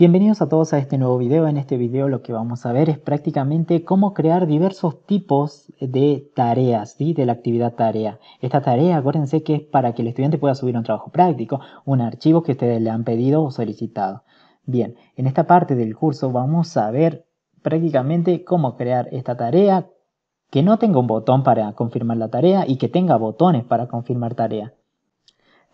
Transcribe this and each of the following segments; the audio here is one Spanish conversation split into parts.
Bienvenidos a todos a este nuevo video. En este video lo que vamos a ver es prácticamente cómo crear diversos tipos de tareas, de la actividad tarea. Esta tarea, acuérdense que es para que el estudiante pueda subir un trabajo práctico, un archivo que ustedes le han pedido o solicitado. Bien, en esta parte del curso vamos a ver prácticamente cómo crear esta tarea, que no tenga un botón para confirmar la tarea y que tenga botones para confirmar tarea.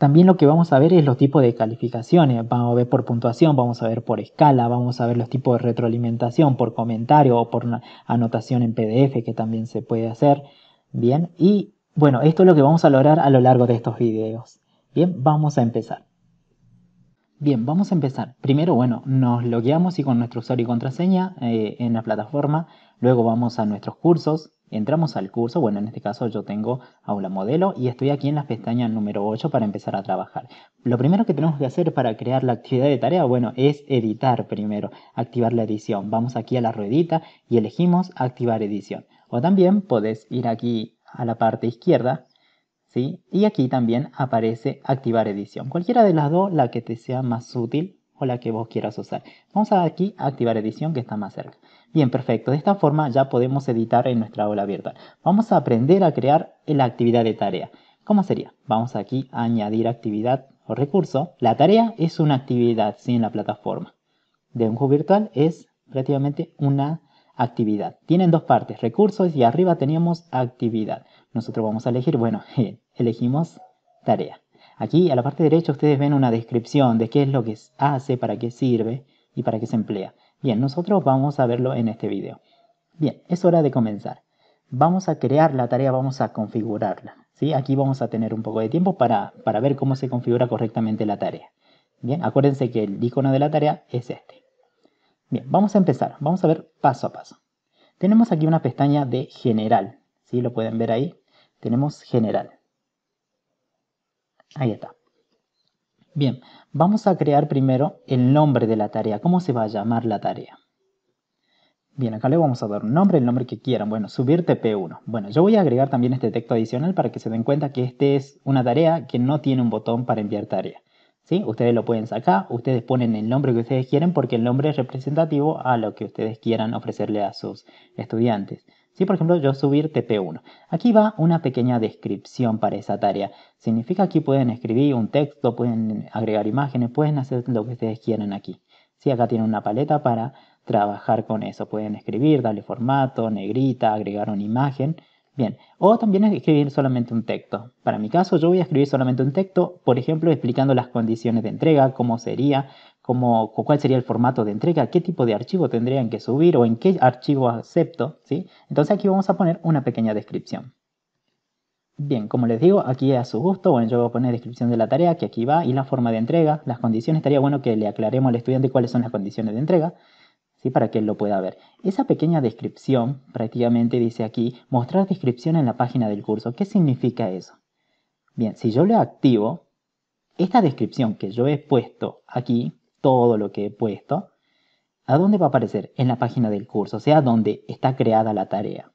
También lo que vamos a ver es los tipos de calificaciones. Vamos a ver por puntuación, vamos a ver por escala, vamos a ver los tipos de retroalimentación, por comentario o por una anotación en PDF que también se puede hacer. Bien, y bueno, esto es lo que vamos a lograr a lo largo de estos videos. Bien, vamos a empezar. Bien, vamos a empezar. Primero, bueno, nos logueamos y con nuestro usuario y contraseña eh, en la plataforma. Luego vamos a nuestros cursos, Entramos al curso, bueno, en este caso yo tengo aula modelo y estoy aquí en la pestaña número 8 para empezar a trabajar. Lo primero que tenemos que hacer para crear la actividad de tarea, bueno, es editar primero, activar la edición. Vamos aquí a la ruedita y elegimos activar edición. O también podés ir aquí a la parte izquierda, ¿sí? Y aquí también aparece activar edición. Cualquiera de las dos, la que te sea más útil o la que vos quieras usar. Vamos a aquí a activar edición que está más cerca. Bien, perfecto. De esta forma ya podemos editar en nuestra aula abierta. Vamos a aprender a crear la actividad de tarea. ¿Cómo sería? Vamos aquí a añadir actividad o recurso. La tarea es una actividad sí, en la plataforma. De un juego virtual es prácticamente una actividad. Tienen dos partes, recursos y arriba teníamos actividad. Nosotros vamos a elegir, bueno, elegimos tarea. Aquí a la parte derecha ustedes ven una descripción de qué es lo que hace, para qué sirve y para qué se emplea. Bien, nosotros vamos a verlo en este video. Bien, es hora de comenzar. Vamos a crear la tarea, vamos a configurarla. ¿sí? Aquí vamos a tener un poco de tiempo para, ver cómo se configura correctamente la tarea. Bien, acuérdense que el icono de la tarea es este. Bien, vamos a empezar. Vamos a ver paso a paso. Tenemos aquí una pestaña de general. ¿sí? Lo pueden ver ahí. Tenemos general. Ahí está. Bien, vamos a crear primero el nombre de la tarea. ¿Cómo se va a llamar la tarea? Bien, acá le vamos a dar un nombre, el nombre que quieran. Bueno, subir TP1. Bueno, yo voy a agregar también este texto adicional para que se den cuenta que este es una tarea que no tiene un botón para enviar tarea. ¿Sí? Ustedes lo pueden sacar, ustedes ponen el nombre que ustedes quieren porque el nombre es representativo a lo que ustedes quieran ofrecerle a sus estudiantes. Si por ejemplo yo subir TP1. Aquí va una pequeña descripción para esa tarea. Significa que aquí pueden escribir un texto, pueden agregar imágenes, pueden hacer lo que ustedes quieran aquí. Si acá tienen una paleta para trabajar con eso. Pueden escribir, darle formato, negrita, agregar una imagen. Bien, o también escribir solamente un texto. Para mi caso, yo voy a escribir solamente un texto, por ejemplo, explicando las condiciones de entrega, cómo sería, cómo, cuál sería el formato de entrega, qué tipo de archivo tendrían que subir o en qué archivo acepto. ¿sí? Entonces aquí vamos a poner una pequeña descripción. Bien, como les digo, aquí a su gusto, bueno, yo voy a poner descripción de la tarea, que aquí va, y la forma de entrega, las condiciones, estaría bueno que le aclaremos al estudiante cuáles son las condiciones de entrega para que él lo pueda ver. Esa pequeña descripción, prácticamente dice aquí, mostrar descripción en la página del curso. ¿Qué significa eso? Bien, si yo le activo, esta descripción que yo he puesto aquí, todo lo que he puesto, ¿a dónde va a aparecer? En la página del curso, o sea, donde está creada la tarea.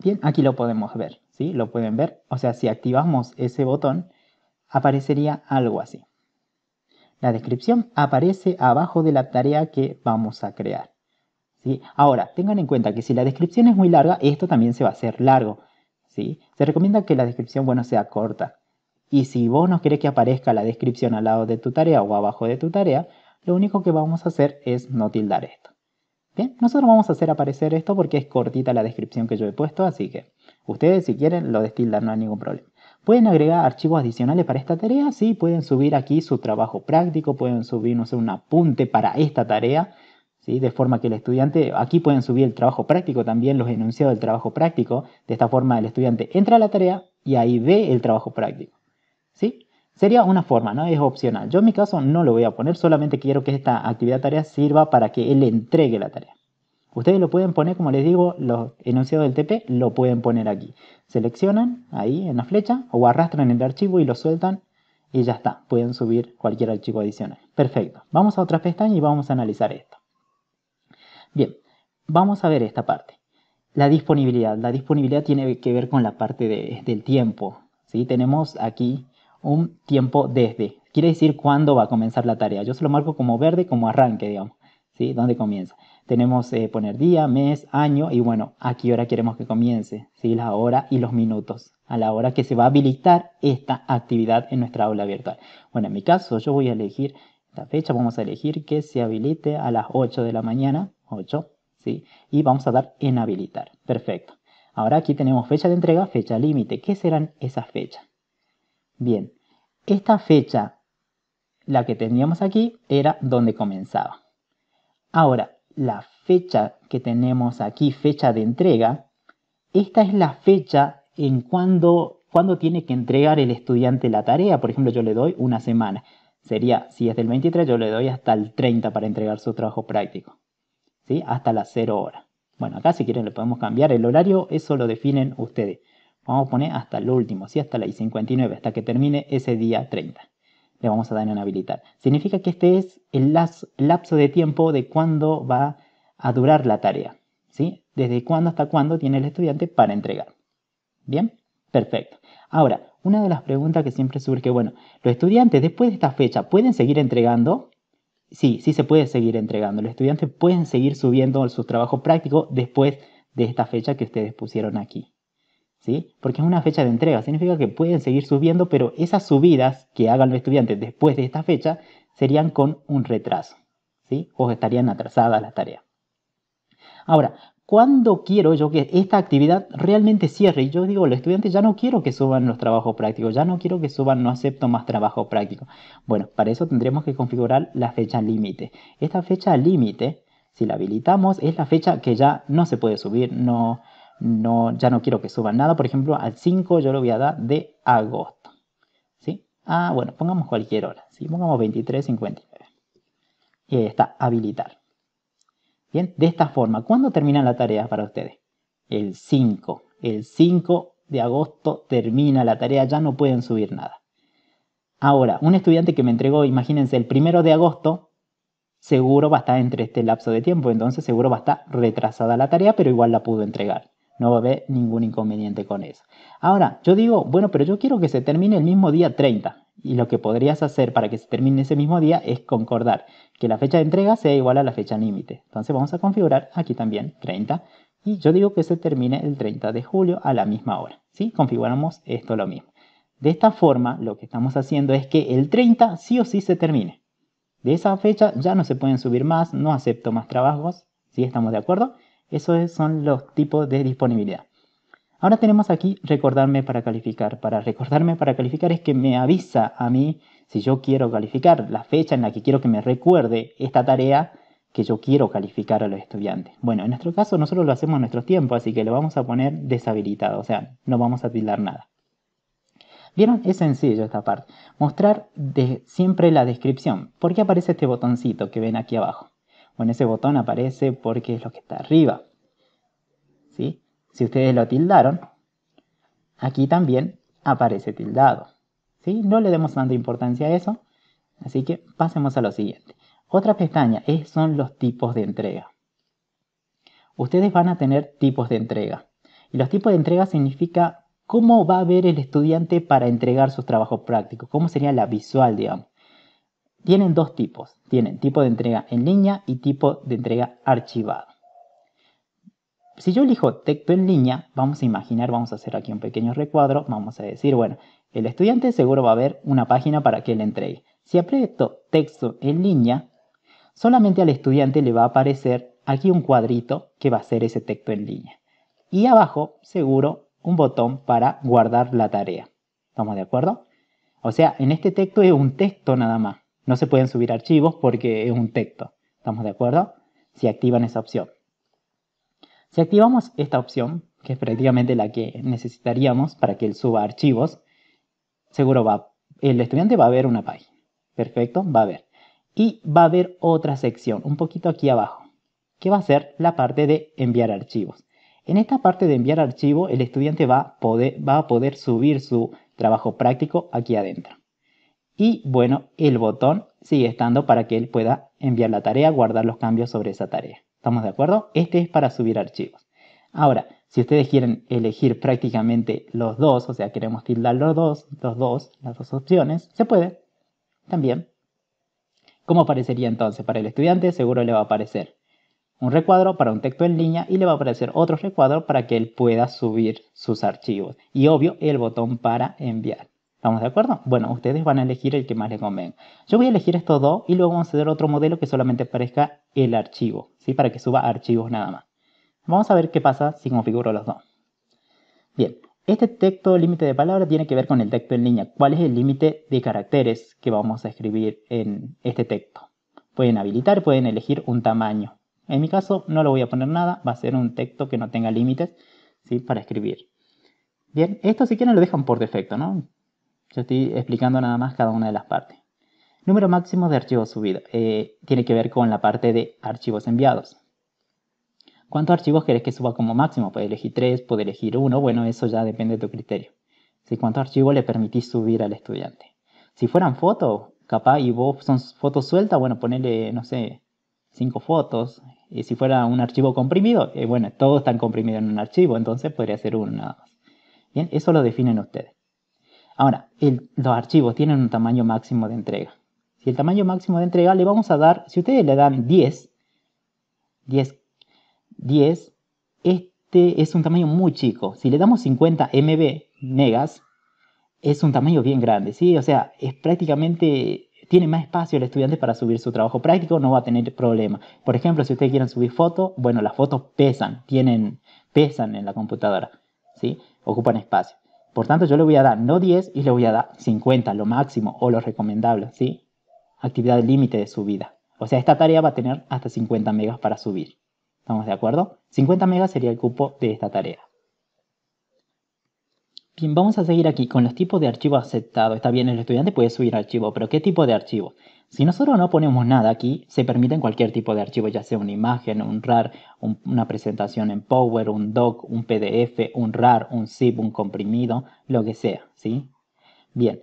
Bien, aquí lo podemos ver, ¿sí? Lo pueden ver. O sea, si activamos ese botón, aparecería algo así. La descripción aparece abajo de la tarea que vamos a crear. ¿sí? Ahora, tengan en cuenta que si la descripción es muy larga, esto también se va a hacer largo. ¿sí? Se recomienda que la descripción bueno, sea corta. Y si vos no querés que aparezca la descripción al lado de tu tarea o abajo de tu tarea, lo único que vamos a hacer es no tildar esto. Bien, nosotros vamos a hacer aparecer esto porque es cortita la descripción que yo he puesto, así que ustedes si quieren lo destildan, no hay ningún problema. ¿Pueden agregar archivos adicionales para esta tarea? Sí, pueden subir aquí su trabajo práctico, pueden subir, no sé, un apunte para esta tarea, ¿sí? De forma que el estudiante, aquí pueden subir el trabajo práctico también, los enunciados del trabajo práctico. De esta forma el estudiante entra a la tarea y ahí ve el trabajo práctico, ¿sí? Sería una forma, ¿no? Es opcional. Yo en mi caso no lo voy a poner, solamente quiero que esta actividad tarea sirva para que él entregue la tarea. Ustedes lo pueden poner, como les digo, los enunciados del TP lo pueden poner aquí. Seleccionan ahí en la flecha o arrastran el archivo y lo sueltan y ya está. Pueden subir cualquier archivo adicional. Perfecto. Vamos a otra pestaña y vamos a analizar esto. Bien, vamos a ver esta parte. La disponibilidad. La disponibilidad tiene que ver con la parte de, del tiempo. ¿sí? Tenemos aquí un tiempo desde. Quiere decir cuándo va a comenzar la tarea. Yo se lo marco como verde, como arranque, digamos. ¿sí? ¿Dónde comienza? Tenemos eh, poner día, mes, año y bueno, a qué hora queremos que comience, ¿sí? la hora y los minutos, a la hora que se va a habilitar esta actividad en nuestra aula virtual. Bueno, en mi caso yo voy a elegir la fecha, vamos a elegir que se habilite a las 8 de la mañana, 8, ¿sí? y vamos a dar en habilitar. Perfecto. Ahora aquí tenemos fecha de entrega, fecha límite. ¿Qué serán esas fechas? Bien, esta fecha, la que teníamos aquí, era donde comenzaba. Ahora, la fecha que tenemos aquí, fecha de entrega, esta es la fecha en cuando, cuando tiene que entregar el estudiante la tarea. Por ejemplo, yo le doy una semana. Sería, si es del 23, yo le doy hasta el 30 para entregar su trabajo práctico. ¿sí? Hasta las 0 hora Bueno, acá si quieren le podemos cambiar el horario, eso lo definen ustedes. Vamos a poner hasta el último, ¿sí? hasta y 59, hasta que termine ese día 30 le vamos a dar en habilitar. Significa que este es el lapso de tiempo de cuándo va a durar la tarea. ¿sí? Desde cuándo hasta cuándo tiene el estudiante para entregar. ¿Bien? Perfecto. Ahora, una de las preguntas que siempre surge, bueno, ¿los estudiantes después de esta fecha pueden seguir entregando? Sí, sí se puede seguir entregando. Los estudiantes pueden seguir subiendo su trabajo práctico después de esta fecha que ustedes pusieron aquí. Porque es una fecha de entrega, significa que pueden seguir subiendo, pero esas subidas que hagan los estudiantes después de esta fecha serían con un retraso, O estarían atrasadas las tareas. Ahora, ¿cuándo quiero yo que esta actividad realmente cierre? Y yo digo, los estudiantes ya no quiero que suban los trabajos prácticos, ya no quiero que suban, no acepto más trabajo práctico. Bueno, para eso tendremos que configurar la fecha límite. Esta fecha límite, si la habilitamos, es la fecha que ya no se puede subir, no, no, ya no quiero que suban nada. Por ejemplo, al 5 yo lo voy a dar de agosto. ¿sí? Ah, bueno, pongamos cualquier hora. ¿sí? Pongamos 23.59. Y ahí está, habilitar. Bien, de esta forma, ¿cuándo termina la tarea para ustedes? El 5. El 5 de agosto termina la tarea, ya no pueden subir nada. Ahora, un estudiante que me entregó, imagínense, el primero de agosto, seguro va a estar entre este lapso de tiempo, entonces seguro va a estar retrasada la tarea, pero igual la pudo entregar. No va a haber ningún inconveniente con eso. Ahora, yo digo, bueno, pero yo quiero que se termine el mismo día 30. Y lo que podrías hacer para que se termine ese mismo día es concordar que la fecha de entrega sea igual a la fecha límite. Entonces vamos a configurar aquí también 30. Y yo digo que se termine el 30 de julio a la misma hora. ¿sí? Configuramos esto lo mismo. De esta forma, lo que estamos haciendo es que el 30 sí o sí se termine. De esa fecha ya no se pueden subir más, no acepto más trabajos. ¿Sí estamos de acuerdo? Esos son los tipos de disponibilidad. Ahora tenemos aquí recordarme para calificar. Para recordarme para calificar es que me avisa a mí si yo quiero calificar, la fecha en la que quiero que me recuerde esta tarea que yo quiero calificar a los estudiantes. Bueno, en nuestro caso nosotros lo hacemos en nuestro tiempo, así que lo vamos a poner deshabilitado, o sea, no vamos a tildar nada. ¿Vieron? Es sencillo esta parte. Mostrar de siempre la descripción. ¿Por qué aparece este botoncito que ven aquí abajo? Bueno, ese botón aparece porque es lo que está arriba. ¿Sí? Si ustedes lo tildaron, aquí también aparece tildado. ¿Sí? No le demos tanta importancia a eso, así que pasemos a lo siguiente. Otra pestaña es, son los tipos de entrega. Ustedes van a tener tipos de entrega. Y los tipos de entrega significa cómo va a ver el estudiante para entregar sus trabajos prácticos, cómo sería la visual, digamos. Tienen dos tipos. Tienen tipo de entrega en línea y tipo de entrega archivado. Si yo elijo texto en línea, vamos a imaginar, vamos a hacer aquí un pequeño recuadro, vamos a decir, bueno, el estudiante seguro va a ver una página para que le entregue. Si aprieto texto en línea, solamente al estudiante le va a aparecer aquí un cuadrito que va a ser ese texto en línea. Y abajo, seguro, un botón para guardar la tarea. ¿Estamos de acuerdo? O sea, en este texto es un texto nada más. No se pueden subir archivos porque es un texto. ¿Estamos de acuerdo? Si activan esa opción. Si activamos esta opción, que es prácticamente la que necesitaríamos para que él suba archivos, seguro va, el estudiante va a ver una página. Perfecto, va a ver. Y va a haber otra sección, un poquito aquí abajo, que va a ser la parte de enviar archivos. En esta parte de enviar archivo, el estudiante va va a poder subir su trabajo práctico aquí adentro. Y bueno, el botón sigue estando para que él pueda enviar la tarea, guardar los cambios sobre esa tarea. ¿Estamos de acuerdo? Este es para subir archivos. Ahora, si ustedes quieren elegir prácticamente los dos, o sea, queremos tildar los dos, los dos, las dos opciones, se puede también. ¿Cómo aparecería entonces? Para el estudiante seguro le va a aparecer un recuadro para un texto en línea y le va a aparecer otro recuadro para que él pueda subir sus archivos. Y obvio, el botón para enviar. ¿Estamos de acuerdo? Bueno, ustedes van a elegir el que más les convenga. Yo voy a elegir estos dos y luego vamos a hacer otro modelo que solamente parezca el archivo, ¿sí? Para que suba archivos nada más. Vamos a ver qué pasa si configuro los dos. Bien, este texto límite de palabra tiene que ver con el texto en línea. ¿Cuál es el límite de caracteres que vamos a escribir en este texto? Pueden habilitar, pueden elegir un tamaño. En mi caso no lo voy a poner nada, va a ser un texto que no tenga límites ¿sí? para escribir. Bien, esto si quieren lo dejan por defecto, ¿no? Yo estoy explicando nada más cada una de las partes. Número máximo de archivos subidos. Eh, tiene que ver con la parte de archivos enviados. ¿Cuántos archivos querés que suba como máximo? Puedes elegir tres, puedes elegir uno, Bueno, eso ya depende de tu criterio. Si cuántos archivos le permitís subir al estudiante. Si fueran fotos, capaz y vos son fotos sueltas, bueno, ponele, no sé, cinco fotos. Y si fuera un archivo comprimido, eh, bueno, todos están comprimidos en un archivo, entonces podría ser uno nada más. Bien, eso lo definen ustedes. Ahora, los archivos tienen un tamaño máximo de entrega. Si el tamaño máximo de entrega le vamos a dar, si ustedes le dan 10, 10, 10, este es un tamaño muy chico. Si le damos 50 MB, megas, es un tamaño bien grande, ¿sí? O sea, es prácticamente, tiene más espacio el estudiante para subir su trabajo práctico, no va a tener problema. Por ejemplo, si ustedes quieren subir fotos, bueno, las fotos pesan, tienen, pesan en la computadora, ¿sí? Ocupan espacio. Por tanto, yo le voy a dar no 10 y le voy a dar 50, lo máximo o lo recomendable, ¿sí? Actividad límite de subida. O sea, esta tarea va a tener hasta 50 megas para subir. ¿Estamos de acuerdo? 50 megas sería el cupo de esta tarea. Bien, vamos a seguir aquí con los tipos de archivo aceptados. Está bien, el estudiante puede subir archivo, pero ¿qué tipo de archivo? Si nosotros no ponemos nada aquí, se permiten cualquier tipo de archivo, ya sea una imagen, un RAR, una presentación en Power, un doc, un PDF, un RAR, un zip, un comprimido, lo que sea, Bien,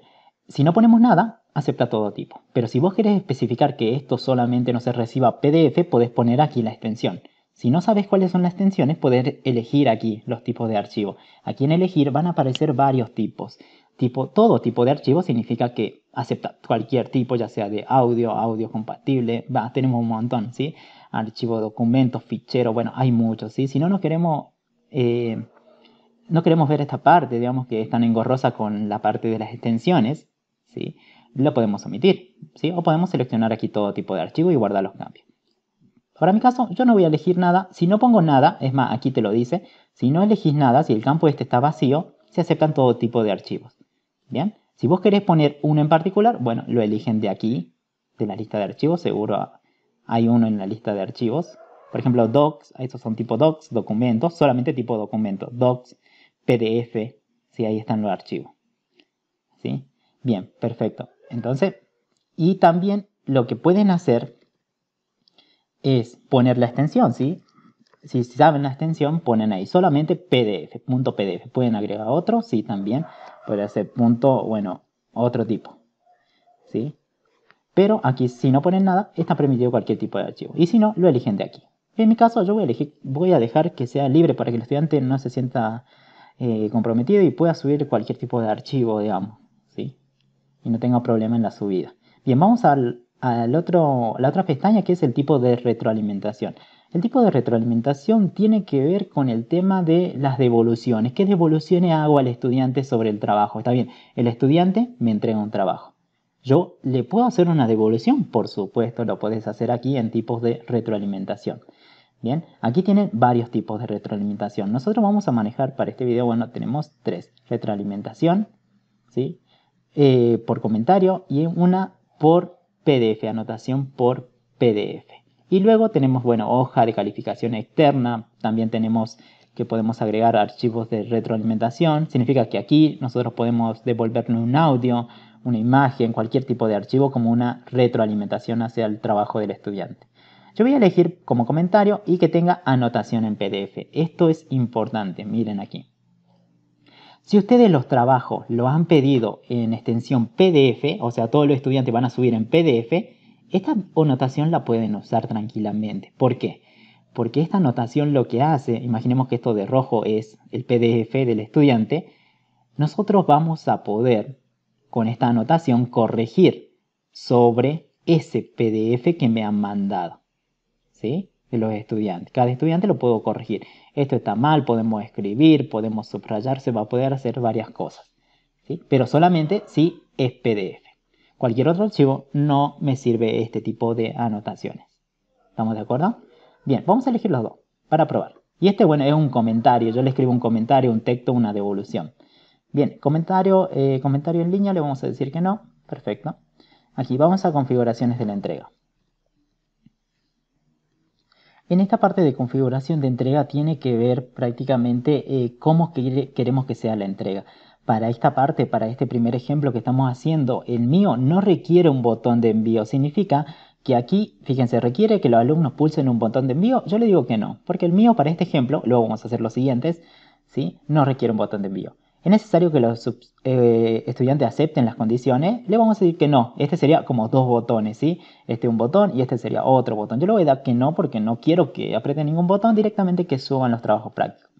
si no ponemos nada, acepta todo tipo. Pero si vos querés especificar que esto solamente no se reciba PDF, podés poner aquí la extensión. Si no sabes cuáles son las extensiones, podés elegir aquí los tipos de archivo. Aquí en elegir van a aparecer varios tipos tipo, todo tipo de archivo significa que acepta cualquier tipo, ya sea de audio, audio compatible, tenemos un montón, Archivo, documentos, ficheros, bueno, hay muchos, Si no, no queremos, eh, no queremos ver esta parte, digamos, que es tan engorrosa con la parte de las extensiones, ¿sí? Lo podemos omitir, O podemos seleccionar aquí todo tipo de archivo y guardar los cambios. Para mi caso, yo no voy a elegir nada. Si no pongo nada, es más, aquí te lo dice, si no elegís nada, si el campo este está vacío, se aceptan todo tipo de archivos. Bien, si vos querés poner uno en particular, bueno, lo eligen de aquí, de la lista de archivos, seguro hay uno en la lista de archivos. Por ejemplo, docs, estos son tipo docs, documentos, solamente tipo documento, docs, PDF, si ahí están los archivos. ¿Sí? Bien, perfecto. Entonces, y también lo que pueden hacer es poner la extensión, ¿sí? Si saben la extensión, ponen ahí solamente PDF, .pdf. Pueden agregar otro, sí, también puede ser punto, bueno, otro tipo. ¿Sí? Pero aquí, si no ponen nada, está permitido cualquier tipo de archivo. Y si no, lo eligen de aquí. En mi caso, yo voy a, dejar que sea libre para que el estudiante no se sienta eh, comprometido y pueda subir cualquier tipo de archivo, digamos. ¿sí? Y no tenga problema en la subida. Bien, vamos al, la otra pestaña que es el tipo de retroalimentación. El tipo de retroalimentación tiene que ver con el tema de las devoluciones. ¿Qué devoluciones hago al estudiante sobre el trabajo? Está bien, el estudiante me entrega un trabajo. Yo le puedo hacer una devolución, por supuesto, lo puedes hacer aquí en tipos de retroalimentación. Bien, aquí tienen varios tipos de retroalimentación. Nosotros vamos a manejar para este video, bueno, tenemos tres. Retroalimentación, ¿sí? Eh, por comentario y una por PDF, anotación por PDF. Y luego tenemos, bueno, hoja de calificación externa, también tenemos que podemos agregar archivos de retroalimentación, significa que aquí nosotros podemos devolverle un audio, una imagen, cualquier tipo de archivo como una retroalimentación hacia el trabajo del estudiante. Yo voy a elegir como comentario y que tenga anotación en PDF. Esto es importante, miren aquí. Si ustedes los trabajos lo han pedido en extensión PDF, o sea, todos los estudiantes van a subir en PDF, esta notación la pueden usar tranquilamente. ¿Por qué? Porque esta anotación lo que hace, imaginemos que esto de rojo es el PDF del estudiante, nosotros vamos a poder con esta anotación corregir sobre ese PDF que me han mandado. ¿Sí? De los estudiantes. Cada estudiante lo puedo corregir. Esto está mal, podemos escribir, podemos subrayar, se va a poder hacer varias cosas. ¿Sí? Pero solamente si es PDF cualquier otro archivo, no me sirve este tipo de anotaciones. ¿Estamos de acuerdo? Bien, vamos a elegir los dos para probar. Y este, bueno, es un comentario. Yo le escribo un comentario, un texto, una devolución. Bien, comentario, eh, comentario en línea, le vamos a decir que no. Perfecto. Aquí vamos a configuraciones de la entrega. En esta parte de configuración de entrega tiene que ver prácticamente eh, cómo queremos que sea la entrega para esta parte, para este primer ejemplo que estamos haciendo, el mío no requiere un botón de envío. Significa que aquí, fíjense, requiere que los alumnos pulsen un botón de envío. Yo le digo que no, porque el mío para este ejemplo, luego vamos a hacer los siguientes, ¿sí? no requiere un botón de envío. ¿Es necesario que los eh, estudiantes acepten las condiciones? Le vamos a decir que no. Este sería como dos botones, ¿sí? Este un botón y este sería otro botón. Yo le voy a dar que no porque no quiero que aprieten ningún botón, directamente que suban los trabajos prácticos,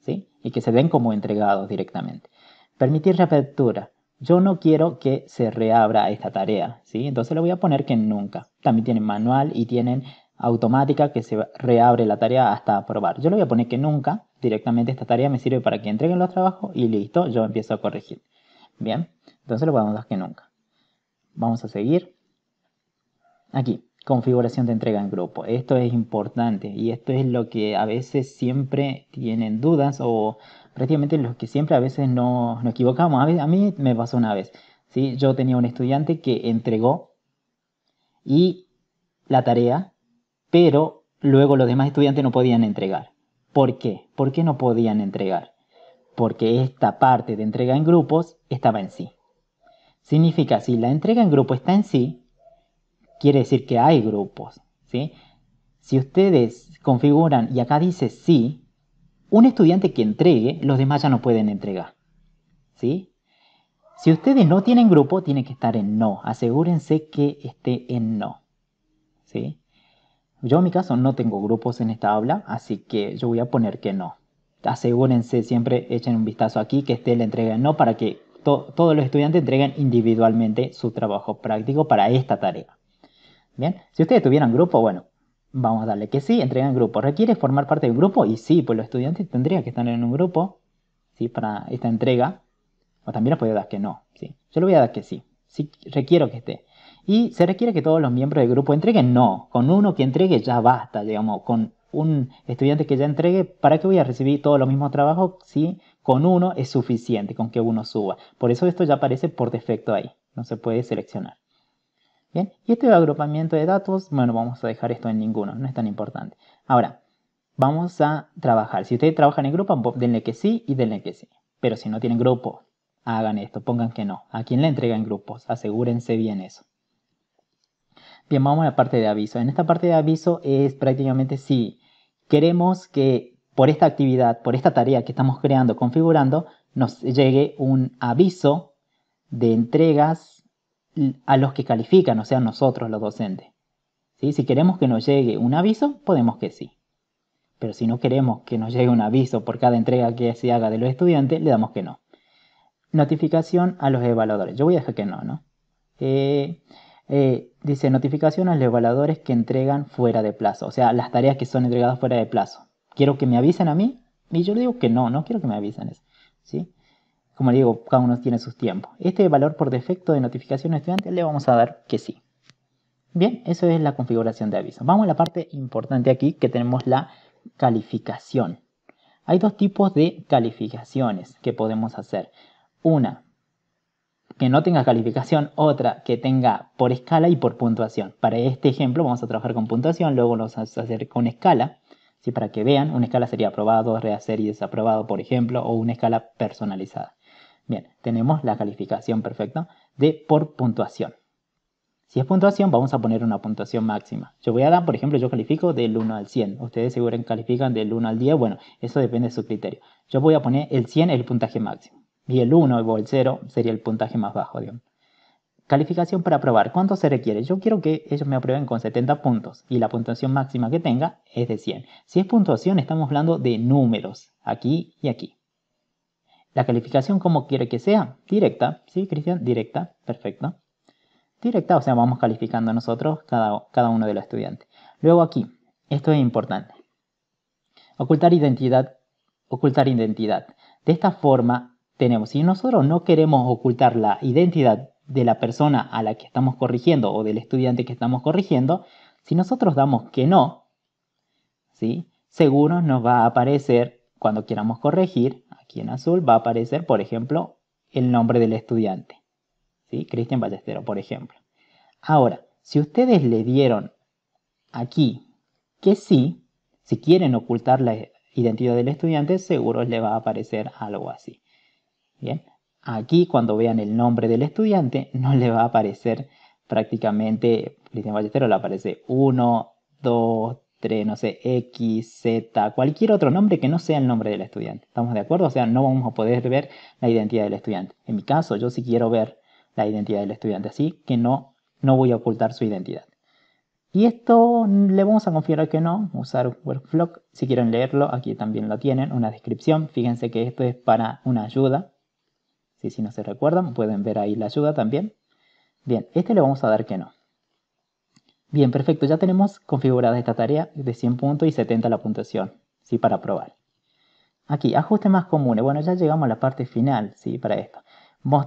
¿sí? Y que se den como entregados directamente. Permitir reapertura. Yo no quiero que se reabra esta tarea, ¿sí? Entonces le voy a poner que nunca. También tienen manual y tienen automática que se reabre la tarea hasta aprobar. Yo le voy a poner que nunca, directamente esta tarea me sirve para que entreguen los trabajos y listo, yo empiezo a corregir. Bien, entonces le podemos a dar que nunca. Vamos a seguir. Aquí, configuración de entrega en grupo. Esto es importante y esto es lo que a veces siempre tienen dudas o prácticamente los que siempre a veces nos, equivocamos. A mí, a mí me pasó una vez. ¿sí? Yo tenía un estudiante que entregó y la tarea, pero luego los demás estudiantes no podían entregar. ¿Por qué? ¿Por qué no podían entregar? Porque esta parte de entrega en grupos estaba en sí. Significa, si la entrega en grupo está en sí, quiere decir que hay grupos. ¿sí? Si ustedes configuran, y acá dice sí, un estudiante que entregue, los demás ya no pueden entregar. ¿Sí? Si ustedes no tienen grupo, tiene que estar en no. Asegúrense que esté en no. ¿Sí? Yo en mi caso no tengo grupos en esta aula, así que yo voy a poner que no. Asegúrense siempre, echen un vistazo aquí que esté la entrega en no para que todos los estudiantes entreguen individualmente su trabajo práctico para esta tarea. Bien, si ustedes tuvieran grupo, bueno, Vamos a darle que sí, entrega en grupo. ¿Requiere formar parte del grupo? Y sí, pues los estudiantes tendrían que estar en un grupo ¿sí? para esta entrega. O también les puede dar que no. ¿sí? Yo le voy a dar que sí. Sí, requiero que esté. Y se requiere que todos los miembros del grupo entreguen. No, con uno que entregue ya basta, digamos. Con un estudiante que ya entregue, ¿para qué voy a recibir todos los mismos trabajos si con uno es suficiente, con que uno suba? Por eso esto ya aparece por defecto ahí. No se puede seleccionar. Bien, y este agrupamiento de datos, bueno, vamos a dejar esto en ninguno, no es tan importante. Ahora, vamos a trabajar. Si ustedes trabajan en grupo, denle que sí y denle que sí. Pero si no tienen grupo, hagan esto, pongan que no. ¿A quién le entrega en grupos? Asegúrense bien eso. Bien, vamos a la parte de aviso. En esta parte de aviso es prácticamente si queremos que por esta actividad, por esta tarea que estamos creando, configurando, nos llegue un aviso de entregas a los que califican, o sea, nosotros los docentes. ¿Sí? Si queremos que nos llegue un aviso, podemos que sí. Pero si no queremos que nos llegue un aviso por cada entrega que se haga de los estudiantes, le damos que no. Notificación a los evaluadores. Yo voy a dejar que no, ¿no? Eh, eh, dice notificación a los evaluadores que entregan fuera de plazo, o sea, las tareas que son entregadas fuera de plazo. Quiero que me avisen a mí y yo le digo que no, no quiero que me avisen eso. ¿sí? Como digo, cada uno tiene sus tiempos. Este valor por defecto de notificación estudiante le vamos a dar que sí. Bien, eso es la configuración de aviso. Vamos a la parte importante aquí que tenemos la calificación. Hay dos tipos de calificaciones que podemos hacer. Una que no tenga calificación, otra que tenga por escala y por puntuación. Para este ejemplo vamos a trabajar con puntuación, luego lo vamos a hacer con escala. Para que vean, una escala sería aprobado, rehacer y desaprobado, por ejemplo, o una escala personalizada. Bien, tenemos la calificación perfecta de por puntuación. Si es puntuación, vamos a poner una puntuación máxima. Yo voy a dar, por ejemplo, yo califico del 1 al 100. Ustedes seguramente califican del 1 al 10. Bueno, eso depende de su criterio. Yo voy a poner el 100 el puntaje máximo. Y el 1 o el 0 sería el puntaje más bajo, Calificación para aprobar. ¿Cuánto se requiere? Yo quiero que ellos me aprueben con 70 puntos y la puntuación máxima que tenga es de 100. Si es puntuación, estamos hablando de números, aquí y aquí. La calificación, ¿cómo quiere que sea? Directa, ¿sí, Cristian? Directa, perfecto. Directa, o sea, vamos calificando nosotros cada, cada uno de los estudiantes. Luego aquí, esto es importante. Ocultar identidad, ocultar identidad. De esta forma tenemos, si nosotros no queremos ocultar la identidad de la persona a la que estamos corrigiendo o del estudiante que estamos corrigiendo, si nosotros damos que no, ¿sí? seguro nos va a aparecer cuando queramos corregir, aquí en azul va a aparecer, por ejemplo, el nombre del estudiante. ¿Sí? Cristian Ballestero, por ejemplo. Ahora, si ustedes le dieron aquí que sí, si quieren ocultar la identidad del estudiante, seguro le va a aparecer algo así. Bien, aquí cuando vean el nombre del estudiante, no le va a aparecer prácticamente, Cristian Ballestero le aparece 1, 2, entre, no sé, X, Z, cualquier otro nombre que no sea el nombre del estudiante. ¿Estamos de acuerdo? O sea, no vamos a poder ver la identidad del estudiante. En mi caso, yo sí quiero ver la identidad del estudiante, así que no, no voy a ocultar su identidad. Y esto le vamos a confiar que no, usar Workflow. Si quieren leerlo, aquí también lo tienen, una descripción. Fíjense que esto es para una ayuda. si no se recuerdan, pueden ver ahí la ayuda también. Bien, este le vamos a dar que no. Bien, perfecto. Ya tenemos configurada esta tarea de 100 puntos y 70 la puntuación, ¿sí? Para probar. Aquí, ajuste más comunes. Bueno, ya llegamos a la parte final, ¿sí? Para esto.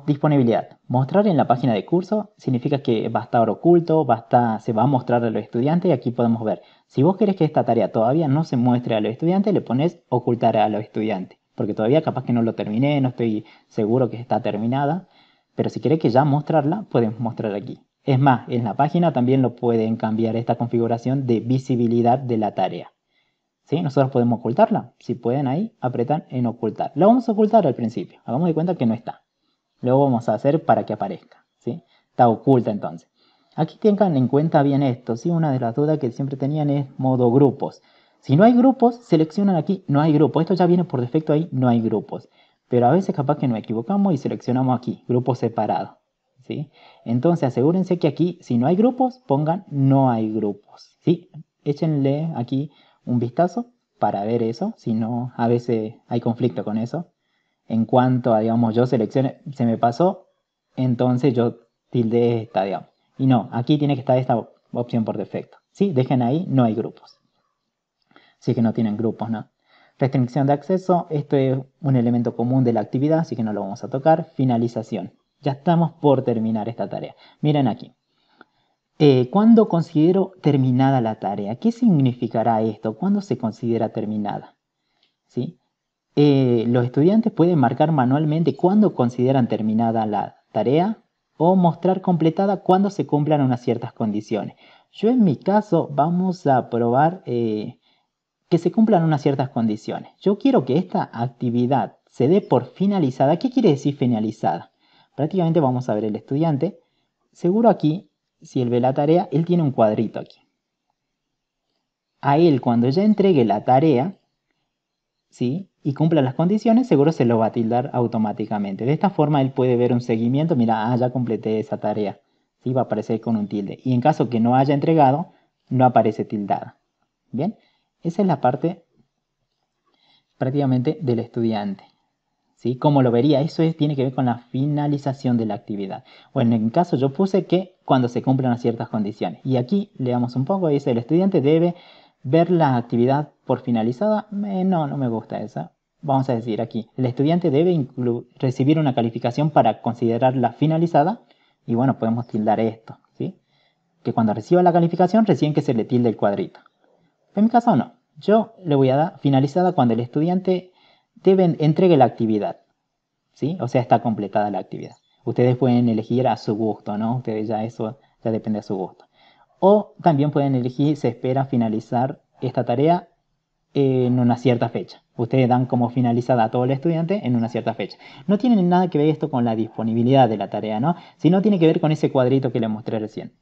disponibilidad. Mostrar en la página de curso significa que va a estar oculto, va se va a mostrar a los estudiantes y aquí podemos ver. Si vos querés que esta tarea todavía no se muestre a los estudiantes, le pones ocultar a los estudiantes. Porque todavía capaz que no lo terminé, no estoy seguro que está terminada. Pero si querés que ya mostrarla, puedes mostrar aquí. Es más, en la página también lo pueden cambiar esta configuración de visibilidad de la tarea. ¿Sí? Nosotros podemos ocultarla. Si pueden ahí, apretan en ocultar. La vamos a ocultar al principio. Hagamos de cuenta que no está. Luego vamos a hacer para que aparezca. ¿sí? Está oculta entonces. Aquí tengan en cuenta bien esto. ¿sí? Una de las dudas que siempre tenían es modo grupos. Si no hay grupos, seleccionan aquí no hay grupo. Esto ya viene por defecto ahí, no hay grupos. Pero a veces capaz que nos equivocamos y seleccionamos aquí, grupo separado. Entonces asegúrense que aquí, si no hay grupos, pongan no hay grupos, ¿sí? Échenle aquí un vistazo para ver eso, si no, a veces hay conflicto con eso. En cuanto a, digamos, yo seleccione, se me pasó, entonces yo tilde esta, digamos. Y no, aquí tiene que estar esta opción por defecto, ¿sí? Dejen ahí, no hay grupos. Así que no tienen grupos, ¿no? Restricción de acceso, esto es un elemento común de la actividad, así que no lo vamos a tocar. Finalización. Ya estamos por terminar esta tarea. Miren aquí. Eh, ¿Cuándo considero terminada la tarea? ¿Qué significará esto? ¿Cuándo se considera terminada? ¿Sí? Eh, los estudiantes pueden marcar manualmente cuándo consideran terminada la tarea o mostrar completada cuando se cumplan unas ciertas condiciones. Yo en mi caso vamos a probar eh, que se cumplan unas ciertas condiciones. Yo quiero que esta actividad se dé por finalizada. ¿Qué quiere decir finalizada? prácticamente vamos a ver el estudiante. Seguro aquí, si él ve la tarea, él tiene un cuadrito aquí. A él, cuando ya entregue la tarea, ¿sí? Y cumpla las condiciones, seguro se lo va a tildar automáticamente. De esta forma él puede ver un seguimiento, mira, ah, ya completé esa tarea. ¿Sí? Va a aparecer con un tilde. Y en caso que no haya entregado, no aparece tildada. Bien, esa es la parte prácticamente del estudiante. ¿sí? ¿Cómo lo vería? Eso tiene que ver con la finalización de la actividad. Bueno, en el caso yo puse que cuando se cumplan ciertas condiciones. Y aquí le damos un poco, dice el estudiante debe ver la actividad por finalizada. Eh, no, no me gusta esa. Vamos a decir aquí, el estudiante debe recibir una calificación para considerarla finalizada. Y bueno, podemos tildar esto, ¿sí? Que cuando reciba la calificación, recién que se le tilde el cuadrito. En mi caso no. Yo le voy a dar finalizada cuando el estudiante deben, entregue la actividad. ¿Sí? O sea, está completada la actividad. Ustedes pueden elegir a su gusto, ¿no? Ustedes ya eso ya depende a su gusto. O también pueden elegir, se espera finalizar esta tarea en una cierta fecha. Ustedes dan como finalizada a todo el estudiante en una cierta fecha. No tiene nada que ver esto con la disponibilidad de la tarea, ¿no? Sino tiene que ver con ese cuadrito que le mostré recién.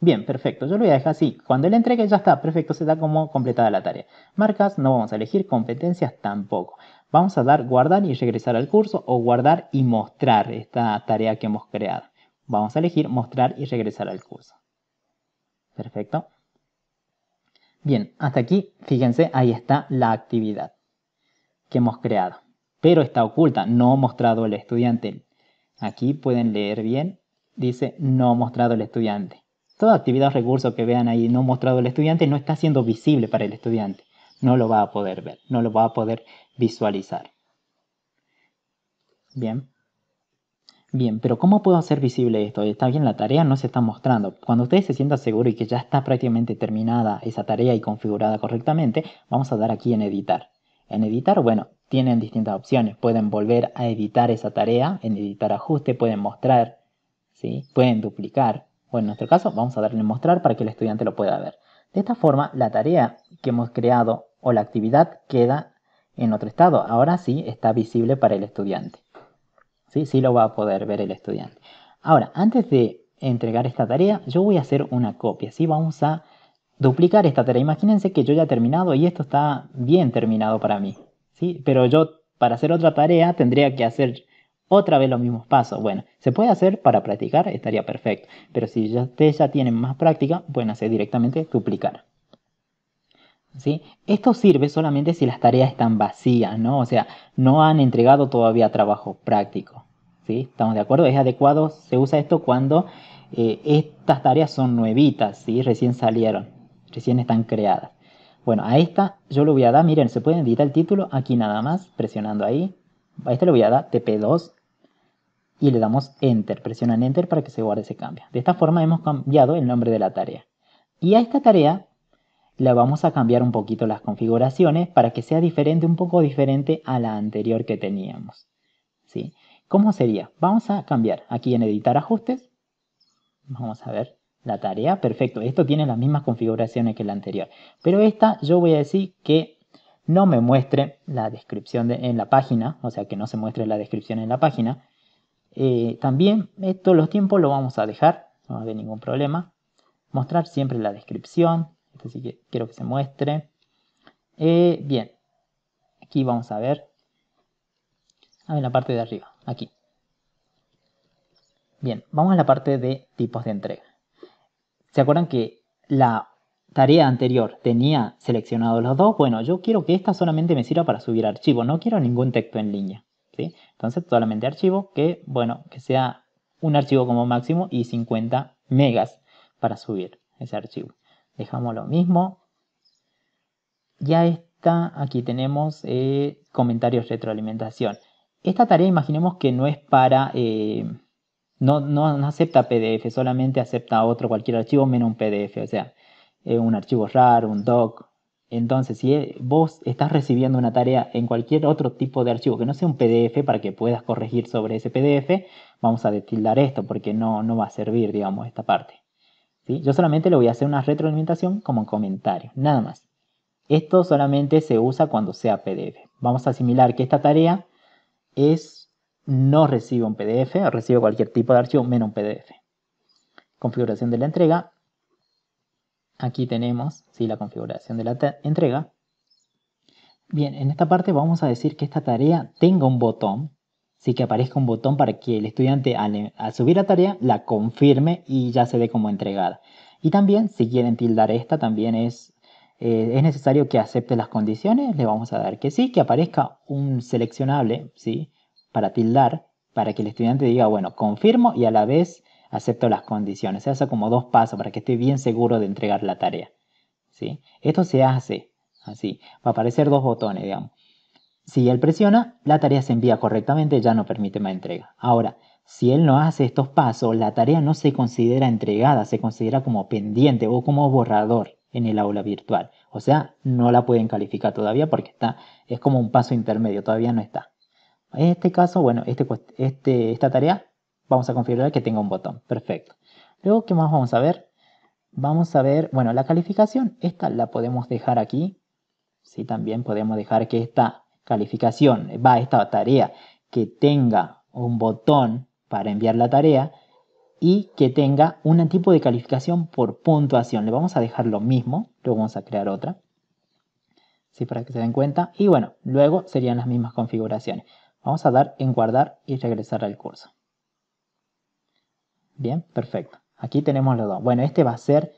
Bien, perfecto. Yo lo voy a dejar así. Cuando le entregue ya está, perfecto, se da como completada la tarea. Marcas no vamos a elegir, competencias tampoco. Vamos a dar guardar y regresar al curso o guardar y mostrar esta tarea que hemos creado. Vamos a elegir mostrar y regresar al curso. Perfecto. Bien, hasta aquí, fíjense, ahí está la actividad que hemos creado. Pero está oculta, no mostrado el estudiante. Aquí pueden leer bien, dice no mostrado el estudiante. Toda actividad o recurso que vean ahí no mostrado el estudiante no está siendo visible para el estudiante no lo va a poder ver, no lo va a poder visualizar. Bien. Bien, pero ¿cómo puedo hacer visible esto? Está bien, la tarea no se está mostrando. Cuando ustedes se sientan seguros y que ya está prácticamente terminada esa tarea y configurada correctamente, vamos a dar aquí en editar. En editar, bueno, tienen distintas opciones. Pueden volver a editar esa tarea, en editar ajuste, pueden mostrar, ¿sí? pueden duplicar. O en nuestro caso vamos a darle en mostrar para que el estudiante lo pueda ver. De esta forma, la tarea que hemos creado o la actividad queda en otro estado. Ahora sí está visible para el estudiante. Sí, sí lo va a poder ver el estudiante. Ahora, antes de entregar esta tarea, yo voy a hacer una copia. ¿sí? Vamos a duplicar esta tarea. Imagínense que yo ya he terminado y esto está bien terminado para mí. ¿sí? Pero yo para hacer otra tarea tendría que hacer otra vez los mismos pasos. Bueno, se puede hacer para practicar, estaría perfecto. Pero si ustedes ya tienen más práctica, pueden hacer directamente duplicar. Esto sirve solamente si las tareas están vacías, ¿no? O sea, no han entregado todavía trabajo práctico, ¿sí? ¿Estamos de acuerdo? Es adecuado, se usa esto cuando eh, estas tareas son nuevitas, ¿sí? Recién salieron, recién están creadas. Bueno, a esta yo le voy a dar, miren, se puede editar el título aquí nada más, presionando ahí. A esta le voy a dar TP2 y le damos Enter, presionan Enter para que se guarde ese cambio. De esta forma hemos cambiado el nombre de la tarea. Y a esta tarea le vamos a cambiar un poquito las configuraciones para que sea diferente, un poco diferente a la anterior que teníamos. ¿sí? ¿Cómo sería? Vamos a cambiar aquí en editar ajustes. Vamos a ver la tarea. Perfecto, esto tiene las mismas configuraciones que la anterior. Pero esta yo voy a decir que no me muestre la descripción en la página, o sea que no se muestre la descripción en la página. Eh, también esto los tiempos lo vamos a dejar, no va a haber ningún problema. Mostrar siempre la descripción, así que quiero que se muestre. Eh, bien, aquí vamos a ver. Ah, en la parte de arriba, aquí. Bien, vamos a la parte de tipos de entrega. ¿Se acuerdan que la tarea anterior tenía seleccionados los dos? Bueno, yo quiero que esta solamente me sirva para subir archivo. no quiero ningún texto en línea. ¿sí? Entonces, solamente archivo que, bueno, que sea un archivo como máximo y 50 megas para subir ese archivo dejamos lo mismo. Ya está, aquí tenemos eh, comentarios retroalimentación. Esta tarea imaginemos que no es para, eh, no, acepta PDF, solamente acepta otro cualquier archivo menos un PDF, o sea, eh, un archivo RAR, un doc. Entonces, si vos estás recibiendo una tarea en cualquier otro tipo de archivo que no sea un PDF para que puedas corregir sobre ese PDF, vamos a destilar esto porque no, no va a servir, digamos, esta parte. Yo solamente le voy a hacer una retroalimentación como comentario, nada más. Esto solamente se usa cuando sea PDF. Vamos a asimilar que esta tarea es no recibe un PDF, o recibe cualquier tipo de archivo menos un PDF. Configuración de la entrega. Aquí tenemos ¿sí? la configuración de la entrega. Bien, en esta parte vamos a decir que esta tarea tenga un botón sí que aparezca un botón para que el estudiante e, al, subir la tarea la confirme y ya se dé como entregada. Y también, si quieren tildar esta, también es, eh, es necesario que acepte las condiciones. Le vamos a dar que sí, que aparezca un seleccionable, ¿sí? Para tildar, para que el estudiante diga, bueno, confirmo y a la vez acepto las condiciones. Se hace como dos pasos para que esté bien seguro de entregar la tarea. ¿sí? Esto se hace así. Va a aparecer dos botones, digamos. Si él presiona, la tarea se envía correctamente, ya no permite más entrega. Ahora, si él no hace estos pasos, la tarea no se considera entregada, se considera como pendiente o como borrador en el aula virtual. O sea, no la pueden calificar todavía porque está, es como un paso intermedio, todavía no está. En este caso, bueno, este este, esta tarea vamos a configurar que tenga un botón. Perfecto. Luego, ¿qué más vamos a ver? Vamos a ver, bueno, la calificación, esta la podemos dejar aquí. Sí, también podemos dejar que esta calificación, va esta tarea que tenga un botón para enviar la tarea y que tenga un tipo de calificación por puntuación. Le vamos a dejar lo mismo, luego vamos a crear otra. Sí, para que se den cuenta. Y bueno, luego serían las mismas configuraciones. Vamos a dar en guardar y regresar al curso. Bien, perfecto. Aquí tenemos los dos. Bueno, este va a ser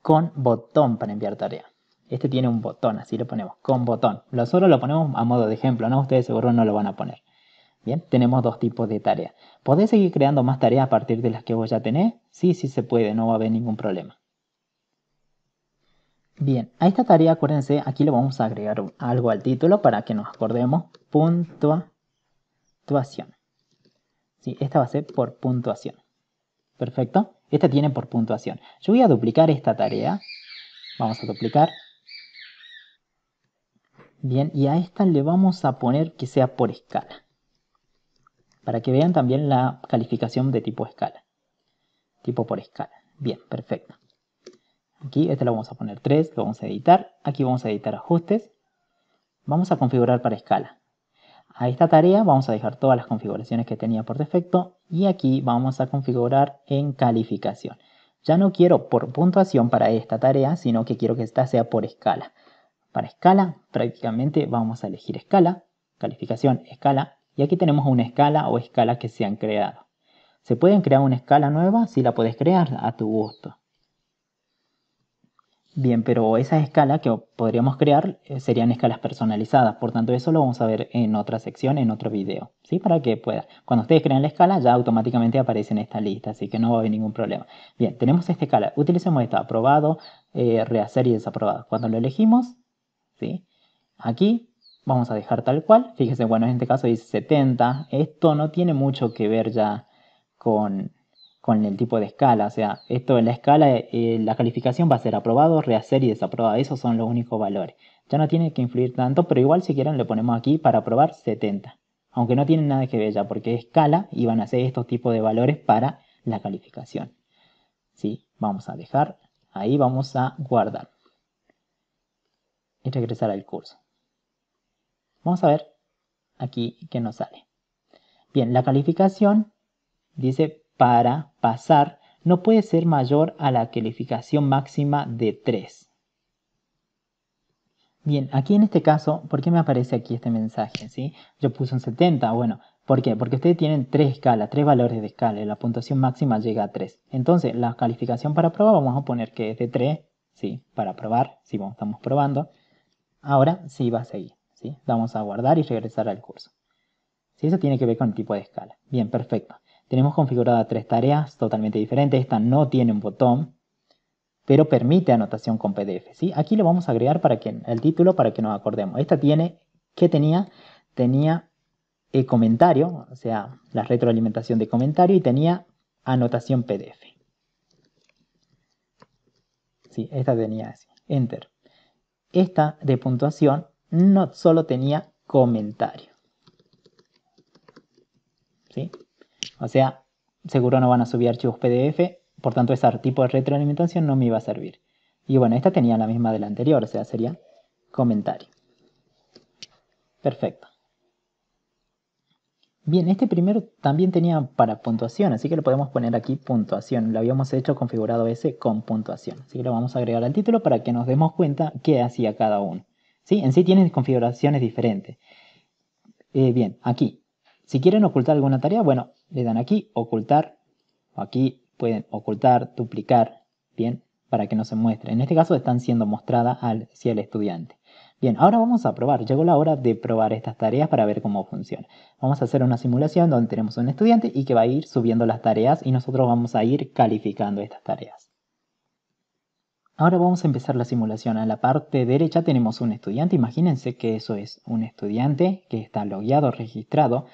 con botón para enviar tarea. Este tiene un botón, así lo ponemos, con botón. Lo solo lo ponemos a modo de ejemplo, ¿no? Ustedes seguro no lo van a poner. Bien, tenemos dos tipos de tareas. ¿Podés seguir creando más tareas a partir de las que vos ya tenés? Sí, sí se puede, no va a haber ningún problema. Bien, a esta tarea, acuérdense, aquí le vamos a agregar algo al título para que nos acordemos. Puntuación. Sí, esta va a ser por puntuación. Perfecto. Esta tiene por puntuación. Yo voy a duplicar esta tarea. Vamos a duplicar. Bien, y a esta le vamos a poner que sea por escala. Para que vean también la calificación de tipo escala. Tipo por escala. Bien, perfecto. Aquí esta la vamos a poner 3, lo vamos a editar. Aquí vamos a editar ajustes. Vamos a configurar para escala. A esta tarea vamos a dejar todas las configuraciones que tenía por defecto y aquí vamos a configurar en calificación. Ya no quiero por puntuación para esta tarea, sino que quiero que esta sea por escala. Para escala, prácticamente vamos a elegir escala, calificación, escala, y aquí tenemos una escala o escala que se han creado. Se pueden crear una escala nueva si la puedes crear a tu gusto. Bien, pero esas escala que podríamos crear eh, serían escalas personalizadas, por tanto eso lo vamos a ver en otra sección, en otro video, ¿sí? Para que pueda. Cuando ustedes crean la escala ya automáticamente aparece en esta lista, así que no va a haber ningún problema. Bien, tenemos esta escala, utilicemos esta, aprobado, eh, rehacer y desaprobado. Cuando lo elegimos, Aquí vamos a dejar tal cual. Fíjese, bueno, en este caso dice 70. Esto no tiene mucho que ver ya con, con el tipo de escala. O sea, esto en la escala, eh, la calificación va a ser aprobado, rehacer y desaprobado. Esos son los únicos valores. Ya no tiene que influir tanto, pero igual si quieren le ponemos aquí para aprobar 70. Aunque no tiene nada que ver ya, porque escala y van a ser estos tipos de valores para la calificación. ¿Sí? Vamos a dejar, ahí vamos a guardar y regresar al curso. Vamos a ver aquí que nos sale. Bien, la calificación dice para pasar no puede ser mayor a la calificación máxima de 3. Bien, aquí en este caso, ¿por qué me aparece aquí este mensaje? ¿sí? Yo puse un 70, bueno, ¿por qué? Porque ustedes tienen tres escalas, tres valores de escala, y la puntuación máxima llega a 3. Entonces, la calificación para probar, vamos a poner que es de 3, ¿sí? para probar, si estamos probando. Ahora sí va a seguir. ¿sí? Vamos a guardar y regresar al curso. ¿Sí? Eso tiene que ver con el tipo de escala. Bien, perfecto. Tenemos configuradas tres tareas totalmente diferentes. Esta no tiene un botón, pero permite anotación con PDF. ¿sí? Aquí lo vamos a agregar para que, el título para que nos acordemos. Esta tiene, ¿qué tenía? Tenía el eh, comentario, o sea, la retroalimentación de comentario y tenía anotación PDF. Sí, esta tenía así. Enter esta de puntuación no solo tenía comentario. ¿Sí? O sea, seguro no van a subir archivos PDF, por tanto ese tipo de retroalimentación no me iba a servir. Y bueno, esta tenía la misma de la anterior, o sea, sería comentario. Perfecto. Bien, este primero también tenía para puntuación, así que lo podemos poner aquí puntuación. Lo habíamos hecho configurado ese con puntuación. Así que lo vamos a agregar al título para que nos demos cuenta qué hacía cada uno. ¿Sí? En sí tienen configuraciones diferentes. Eh, bien, aquí. Si quieren ocultar alguna tarea, bueno, le dan aquí, ocultar. Aquí pueden ocultar, duplicar, bien, para que no se muestre. En este caso están siendo mostradas hacia el estudiante. Bien, ahora vamos a probar. Llegó la hora de probar estas tareas para ver cómo funciona. Vamos a hacer una simulación donde tenemos un estudiante y que va a ir subiendo las tareas y nosotros vamos a ir calificando estas tareas. Ahora vamos a empezar la simulación. A la parte derecha tenemos un estudiante. Imagínense que eso es un estudiante que está logueado, registrado,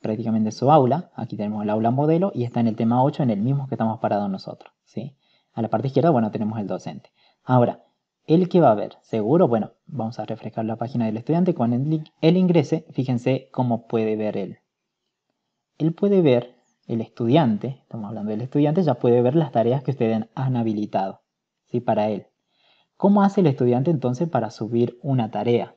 prácticamente su aula. Aquí tenemos el aula modelo y está en el tema 8, en el mismo que estamos parados nosotros. ¿sí? A la parte izquierda, bueno, tenemos el docente. Ahora, el que va a ver, seguro, bueno, vamos a refrescar la página del estudiante con el link. Él ingrese, fíjense cómo puede ver él. Él puede ver, el estudiante, estamos hablando del estudiante, ya puede ver las tareas que ustedes han habilitado, ¿sí? Para él. ¿Cómo hace el estudiante entonces para subir una tarea?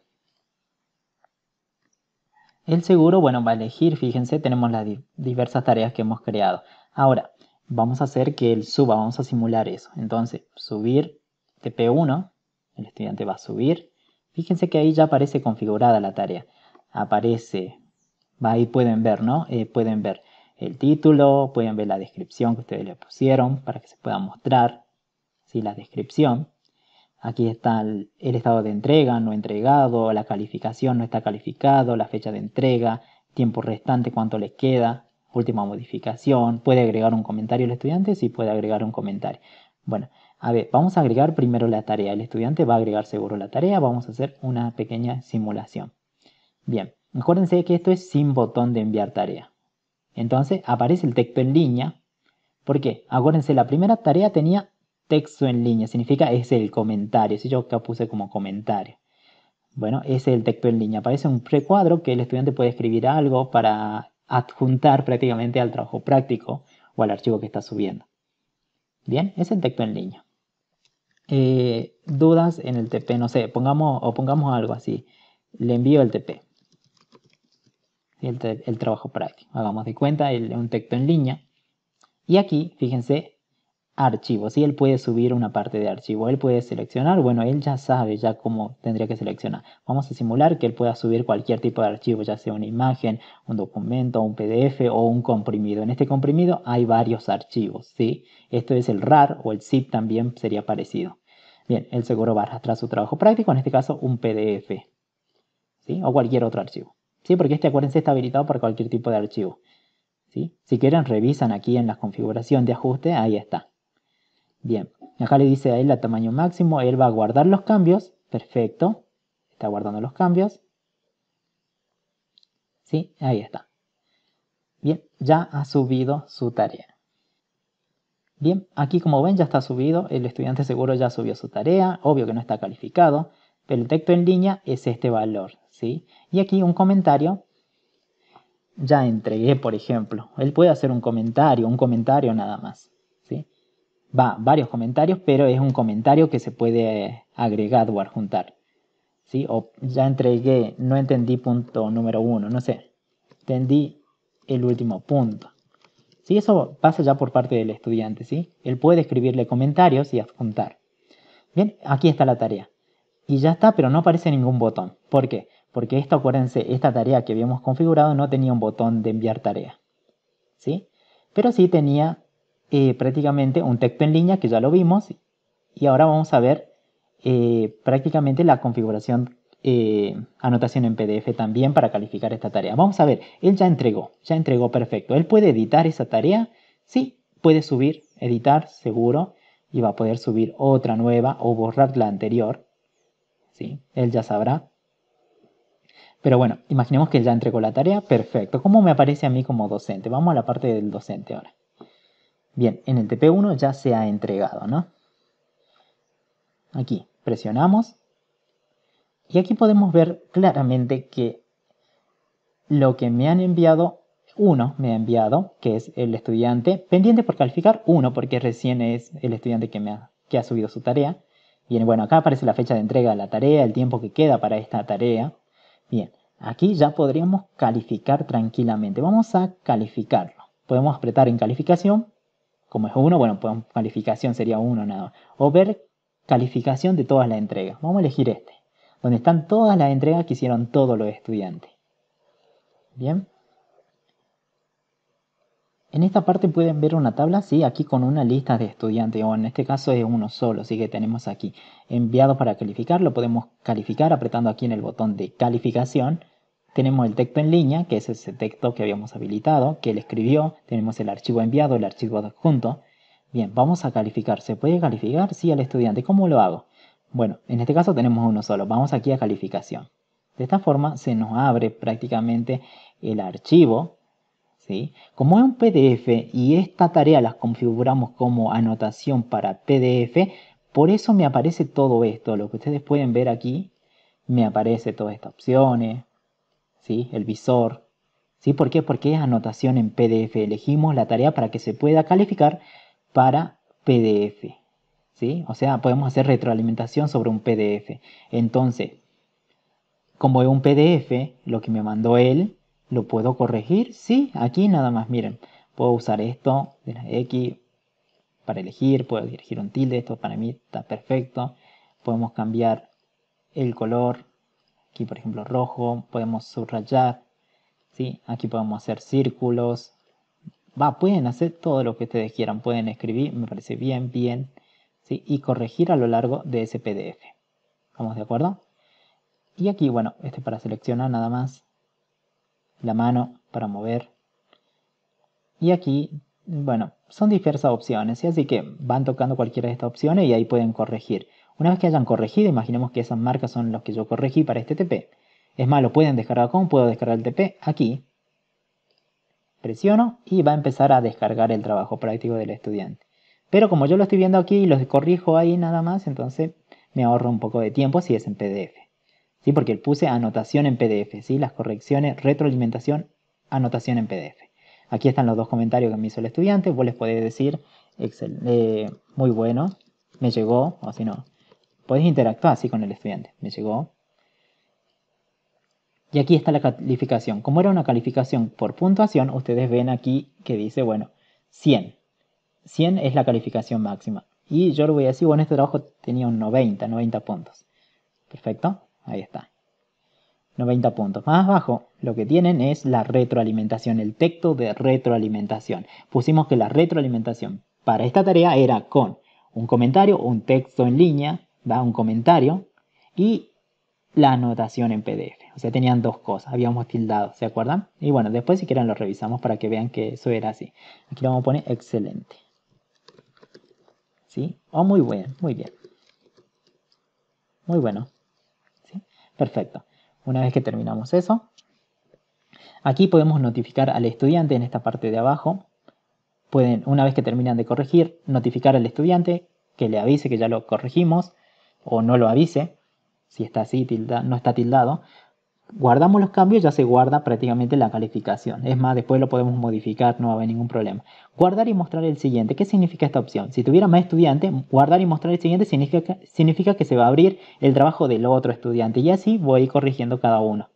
El seguro, bueno, va a elegir, fíjense, tenemos las diversas tareas que hemos creado. Ahora, vamos a hacer que él suba, vamos a simular eso. Entonces, subir TP1, el estudiante va a subir. Fíjense que ahí ya aparece configurada la tarea. Aparece, ahí pueden ver, ¿no? Eh, pueden ver el título, pueden ver la descripción que ustedes le pusieron para que se pueda mostrar ¿sí? la descripción. Aquí está el, el, estado de entrega, no entregado, la calificación, no está calificado, la fecha de entrega, tiempo restante, cuánto les queda, última modificación. Puede agregar un comentario el estudiante, sí puede agregar un comentario. Bueno, a ver, vamos a agregar primero la tarea. El estudiante va a agregar seguro la tarea. Vamos a hacer una pequeña simulación. Bien, acuérdense que esto es sin botón de enviar tarea. Entonces aparece el texto en línea. ¿Por qué? Acuérdense, la primera tarea tenía texto en línea. Significa es el comentario. Si yo acá puse como comentario. Bueno, ese es el texto en línea. Aparece un precuadro que el estudiante puede escribir algo para adjuntar prácticamente al trabajo práctico o al archivo que está subiendo. Bien, es el texto en línea. Eh, dudas en el TP, no sé, pongamos o pongamos algo así, le envío el TP, el, el trabajo práctico, hagamos de cuenta, el, un texto en línea, y aquí, fíjense, archivos si él puede subir una parte de archivo, él puede seleccionar, bueno, él ya sabe ya cómo tendría que seleccionar. Vamos a simular que él pueda subir cualquier tipo de archivo, ya sea una imagen, un documento, un PDF o un comprimido. En este comprimido hay varios archivos, ¿sí? Esto es el RAR o el zip también sería parecido. Bien, el seguro va a arrastrar su trabajo práctico, en este caso un PDF, ¿sí? O cualquier otro archivo, ¿sí? Porque este, acuérdense, está habilitado para cualquier tipo de archivo, Si quieren, revisan aquí en la configuración de ajuste, ahí está. Bien, acá le dice a él a tamaño máximo, él va a guardar los cambios, perfecto, está guardando los cambios. Sí, ahí está. Bien, ya ha subido su tarea. Bien, aquí como ven ya está subido, el estudiante seguro ya subió su tarea, obvio que no está calificado, pero el texto en línea es este valor, ¿sí? Y aquí un comentario, ya entregué por ejemplo, él puede hacer un comentario, un comentario nada más va, varios comentarios, pero es un comentario que se puede agregar o adjuntar. ¿sí? O ya entregué, no entendí punto número uno, no sé, entendí el último punto. ¿Sí? Eso pasa ya por parte del estudiante, ¿sí? Él puede escribirle comentarios y adjuntar. Bien, aquí está la tarea. Y ya está, pero no aparece ningún botón. ¿Por qué? Porque esto, acuérdense, esta tarea que habíamos configurado no tenía un botón de enviar tarea. ¿Sí? Pero sí tenía eh, prácticamente un texto en línea que ya lo vimos y ahora vamos a ver eh, prácticamente la configuración eh, anotación en PDF también para calificar esta tarea. Vamos a ver, él ya entregó, ya entregó perfecto. ¿Él puede editar esa tarea? Sí, puede subir, editar seguro y va a poder subir otra nueva o borrar la anterior. Sí, él ya sabrá. Pero bueno, imaginemos que él ya entregó la tarea, perfecto. ¿Cómo me aparece a mí como docente? Vamos a la parte del docente ahora. Bien, en el TP1 ya se ha entregado, ¿no? Aquí presionamos y aquí podemos ver claramente que lo que me han enviado, uno me ha enviado, que es el estudiante, pendiente por calificar, uno, porque recién es el estudiante que, ha, que ha subido su tarea. Bien, bueno, acá aparece la fecha de entrega de la tarea, el tiempo que queda para esta tarea. Bien, aquí ya podríamos calificar tranquilamente. Vamos a calificarlo. Podemos apretar en calificación como es uno, bueno, pues calificación sería uno, nada O ver calificación de todas las entregas. Vamos a elegir este, donde están todas las entregas que hicieron todos los estudiantes. Bien. En esta parte pueden ver una tabla, sí, aquí con una lista de estudiantes, o en este caso es uno solo, así que tenemos aquí enviado para calificar, lo podemos calificar apretando aquí en el botón de calificación tenemos el texto en línea, que es ese texto que habíamos habilitado, que él escribió. Tenemos el archivo enviado, el archivo adjunto. Bien, vamos a calificar. ¿Se puede calificar? Sí, al estudiante. ¿Cómo lo hago? Bueno, en este caso tenemos uno solo. Vamos aquí a calificación. De esta forma se nos abre prácticamente el archivo. ¿sí? Como es un PDF y esta tarea la configuramos como anotación para PDF, por eso me aparece todo esto. Lo que ustedes pueden ver aquí, me aparece todas estas opciones, el visor. ¿sí? ¿Por qué? Porque es anotación en PDF. Elegimos la tarea para que se pueda calificar para PDF. ¿sí? O sea, podemos hacer retroalimentación sobre un PDF. Entonces, como es un PDF, lo que me mandó él, ¿lo puedo corregir? Sí, aquí nada más, miren. Puedo usar esto de la X para elegir, puedo elegir un tilde, esto para mí está perfecto. Podemos cambiar el color, Aquí, por ejemplo, rojo, podemos subrayar, ¿sí? Aquí podemos hacer círculos. Va, pueden hacer todo lo que ustedes quieran. Pueden escribir, me parece bien, bien, ¿sí? Y corregir a lo largo de ese PDF. ¿Estamos de acuerdo? Y aquí, bueno, este para seleccionar nada más. La mano para mover. Y aquí, bueno, son diversas opciones, así que van tocando cualquiera de estas opciones y ahí pueden corregir. Una vez que hayan corregido, imaginemos que esas marcas son los que yo corregí para este TP. Es más, lo pueden descargar con, puedo descargar el TP aquí. Presiono y va a empezar a descargar el trabajo práctico del estudiante. Pero como yo lo estoy viendo aquí y los corrijo ahí nada más, entonces me ahorro un poco de tiempo si es en PDF. ¿Sí? Porque puse anotación en PDF, ¿sí? las correcciones, retroalimentación, anotación en PDF. Aquí están los dos comentarios que me hizo el estudiante, vos les podés decir, Excel, eh, muy bueno, me llegó, o si no, Puedes interactuar así con el estudiante. Me llegó. Y aquí está la calificación. Como era una calificación por puntuación, ustedes ven aquí que dice, bueno, 100. 100 es la calificación máxima. Y yo lo voy a decir, bueno, este trabajo tenía un 90, 90 puntos. Perfecto, ahí está. 90 puntos. Más abajo lo que tienen es la retroalimentación, el texto de retroalimentación. Pusimos que la retroalimentación para esta tarea era con un comentario, un texto en línea, da un comentario y la anotación en PDF. O sea, tenían dos cosas, habíamos tildado, ¿se acuerdan? Y bueno, después si quieren lo revisamos para que vean que eso era así. Aquí lo vamos a poner excelente. ¿Sí? Oh, muy bien, muy bien. Muy bueno. ¿Sí? Perfecto. Una vez que terminamos eso, aquí podemos notificar al estudiante en esta parte de abajo. Pueden, una vez que terminan de corregir, notificar al estudiante que le avise que ya lo corregimos o no lo avise, si está así, tilda, no está tildado, guardamos los cambios, ya se guarda prácticamente la calificación. Es más, después lo podemos modificar, no va a haber ningún problema. Guardar y mostrar el siguiente. ¿Qué significa esta opción? Si tuviera más estudiantes, guardar y mostrar el siguiente significa que, significa que se va a abrir el trabajo del otro estudiante y así voy corrigiendo cada uno.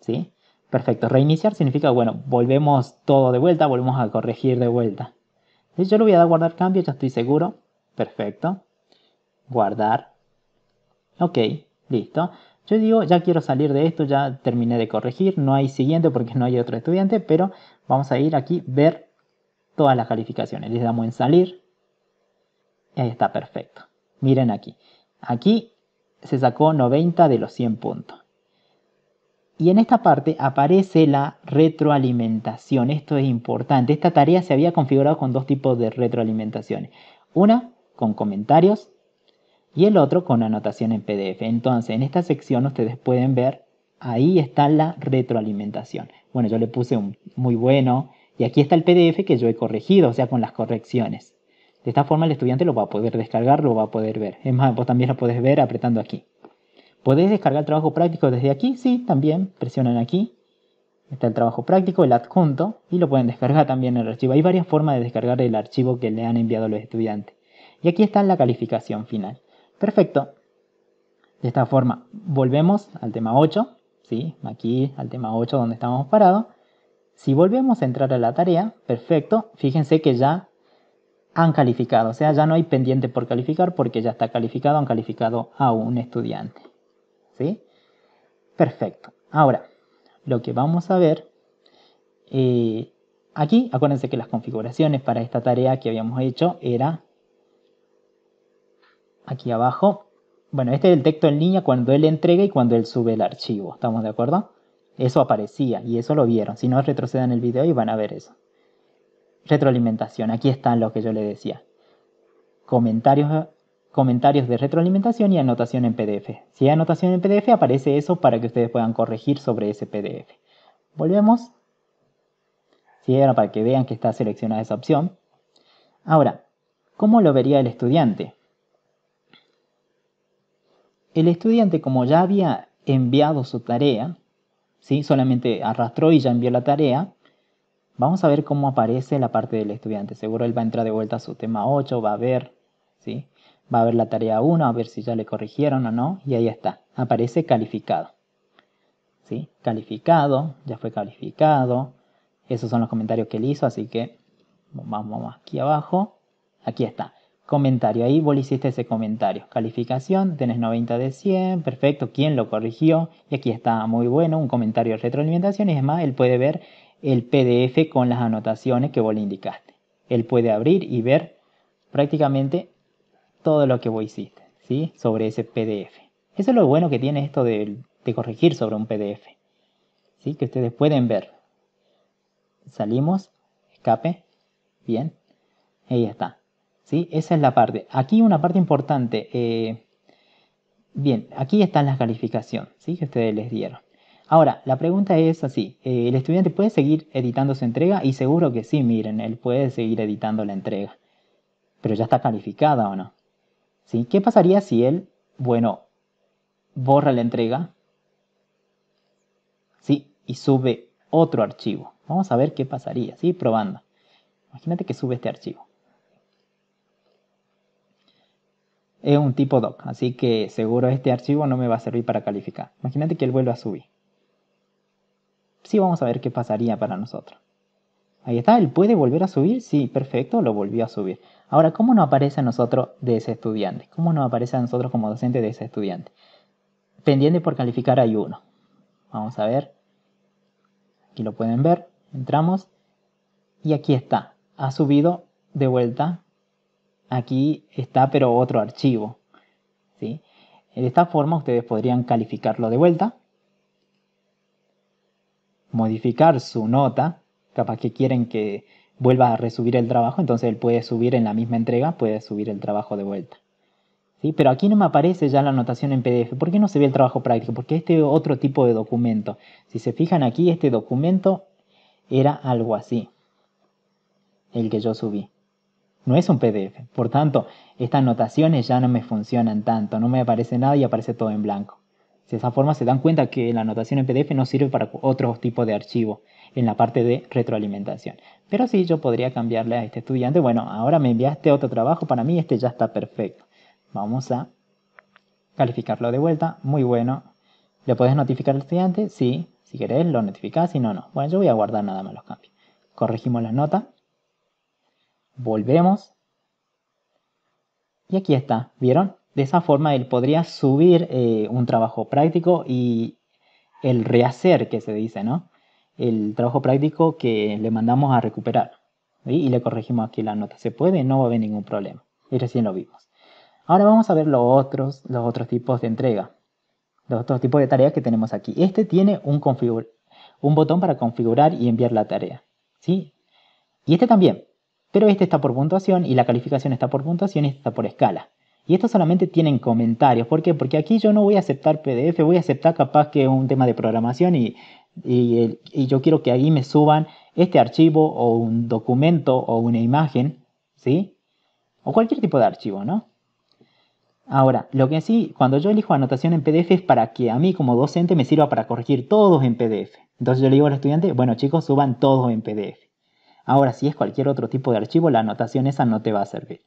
¿Sí? Perfecto. Reiniciar significa, bueno, volvemos todo de vuelta, volvemos a corregir de vuelta. Yo lo voy a dar guardar cambio, ya estoy seguro. Perfecto. Guardar. Ok, listo. Yo digo, ya quiero salir de esto, ya terminé de corregir, no hay siguiente porque no hay otro estudiante, pero vamos a ir aquí, ver todas las calificaciones. Les damos en salir. Y ahí está, perfecto. Miren aquí. Aquí se sacó 90 de los 100 puntos. Y en esta parte aparece la retroalimentación. Esto es importante. Esta tarea se había configurado con dos tipos de retroalimentaciones. Una con comentarios y el otro con anotación en PDF. Entonces, en esta sección ustedes pueden ver, ahí está la retroalimentación. Bueno, yo le puse un muy bueno y aquí está el PDF que yo he corregido, o sea, con las correcciones. De esta forma el estudiante lo va a poder descargar, lo va a poder ver. Es más, vos también lo podés ver apretando aquí. ¿Podés descargar el trabajo práctico desde aquí? Sí, también presionan aquí. Está el trabajo práctico, el adjunto, y lo pueden descargar también en el archivo. Hay varias formas de descargar el archivo que le han enviado los estudiantes. Y aquí está la calificación final. Perfecto. De esta forma, volvemos al tema 8, ¿sí? aquí al tema 8 donde estábamos parados. Si volvemos a entrar a la tarea, perfecto, fíjense que ya han calificado, o sea, ya no hay pendiente por calificar porque ya está calificado, han calificado a un estudiante. ¿Sí? Perfecto. Ahora, lo que vamos a ver, eh, aquí acuérdense que las configuraciones para esta tarea que habíamos hecho era aquí abajo. Bueno, este es el texto en línea cuando él entrega y cuando él sube el archivo, ¿estamos de acuerdo? Eso aparecía y eso lo vieron. Si no, retrocedan el video y van a ver eso. Retroalimentación, aquí están los que yo le decía. Comentarios, comentarios de retroalimentación y anotación en PDF. Si hay anotación en PDF, aparece eso para que ustedes puedan corregir sobre ese PDF. Volvemos. Si era para que vean que está seleccionada esa opción. Ahora, ¿cómo lo vería el estudiante? El estudiante, como ya había enviado su tarea, ¿sí? solamente arrastró y ya envió la tarea, vamos a ver cómo aparece la parte del estudiante. Seguro él va a entrar de vuelta a su tema 8, va a ver, ¿sí? va a ver la tarea 1, a ver si ya le corrigieron o no, y ahí está, aparece calificado. ¿Sí? Calificado, ya fue calificado. Esos son los comentarios que él hizo, así que vamos aquí abajo. Aquí está comentario. Ahí vos le hiciste ese comentario. Calificación, tenés 90 de 100, perfecto. ¿Quién lo corrigió? Y aquí está muy bueno, un comentario de retroalimentación. Y es más, él puede ver el PDF con las anotaciones que vos le indicaste. Él puede abrir y ver prácticamente todo lo que vos hiciste ¿sí? sobre ese PDF. Eso es lo bueno que tiene esto de, corregir sobre un PDF. ¿sí? Que ustedes pueden ver. Salimos, escape, bien. Ahí está. Esa es la parte. Aquí una parte importante. Eh, bien, aquí están las calificaciones ¿sí? que ustedes les dieron. Ahora, la pregunta es así, eh, ¿el estudiante puede seguir editando su entrega? Y seguro que sí, miren, él puede seguir editando la entrega. Pero ya está calificada o no. ¿Sí? ¿Qué pasaría si él, bueno, borra la entrega ¿sí? y sube otro archivo? Vamos a ver qué pasaría, ¿sí? Probando. Imagínate que sube este archivo. es un tipo doc, así que seguro este archivo no me va a servir para calificar. Imagínate que él vuelva a subir. Sí, vamos a ver qué pasaría para nosotros. Ahí está, él puede volver a subir. Sí, perfecto, lo volvió a subir. Ahora, ¿cómo nos aparece a nosotros de ese estudiante? ¿Cómo nos aparece a nosotros como docente de ese estudiante? Pendiente por calificar hay uno. Vamos a ver. Aquí lo pueden ver. Entramos. Y aquí está. Ha subido de vuelta Aquí está pero otro archivo. De esta forma ustedes podrían calificarlo de vuelta, modificar su nota, capaz que quieren que vuelva a resubir el trabajo, entonces él puede subir en la misma entrega, puede subir el trabajo de vuelta. Pero aquí no me aparece ya la anotación en PDF. ¿Por qué no se ve el trabajo práctico? Porque este otro tipo de documento. Si se fijan aquí, este documento era algo así. El que yo subí no es un PDF. Por tanto, estas anotaciones ya no me funcionan tanto, no me aparece nada y aparece todo en blanco. De esa forma se dan cuenta que la anotación en PDF no sirve para otro tipo de archivo en la parte de retroalimentación. Pero sí, yo podría cambiarle a este estudiante, bueno, ahora me enviaste otro trabajo, para mí este ya está perfecto. Vamos a calificarlo de vuelta, muy bueno. ¿Le puedes notificar al estudiante? Sí, si querés lo notificás, si no, no. Bueno, yo voy a guardar nada más los cambios. Corregimos la nota volvemos. Y aquí está, ¿vieron? De esa forma él podría subir eh, un trabajo práctico y el rehacer que se dice, ¿no? El trabajo práctico que le mandamos a recuperar. Y le corregimos aquí la nota. Se puede, no va a haber ningún problema. Y recién lo vimos. Ahora vamos a ver los otros, los otros tipos de entrega. Los otros tipos de tareas que tenemos aquí. Este tiene un, un botón para configurar y enviar la tarea. ¿sí? Y este también. Pero este está por puntuación y la calificación está por puntuación y este está por escala. Y esto solamente tienen comentarios. ¿Por qué? Porque aquí yo no voy a aceptar PDF, voy a aceptar capaz que es un tema de programación y, yo quiero que ahí me suban este archivo o un documento o una imagen, ¿sí? O cualquier tipo de archivo, ¿no? Ahora, lo que sí, cuando yo elijo anotación en PDF es para que a mí como docente me sirva para corregir todos en PDF. Entonces yo le digo al estudiante, bueno chicos, suban todos en PDF. Ahora, si es cualquier otro tipo de archivo, la anotación esa no te va a servir.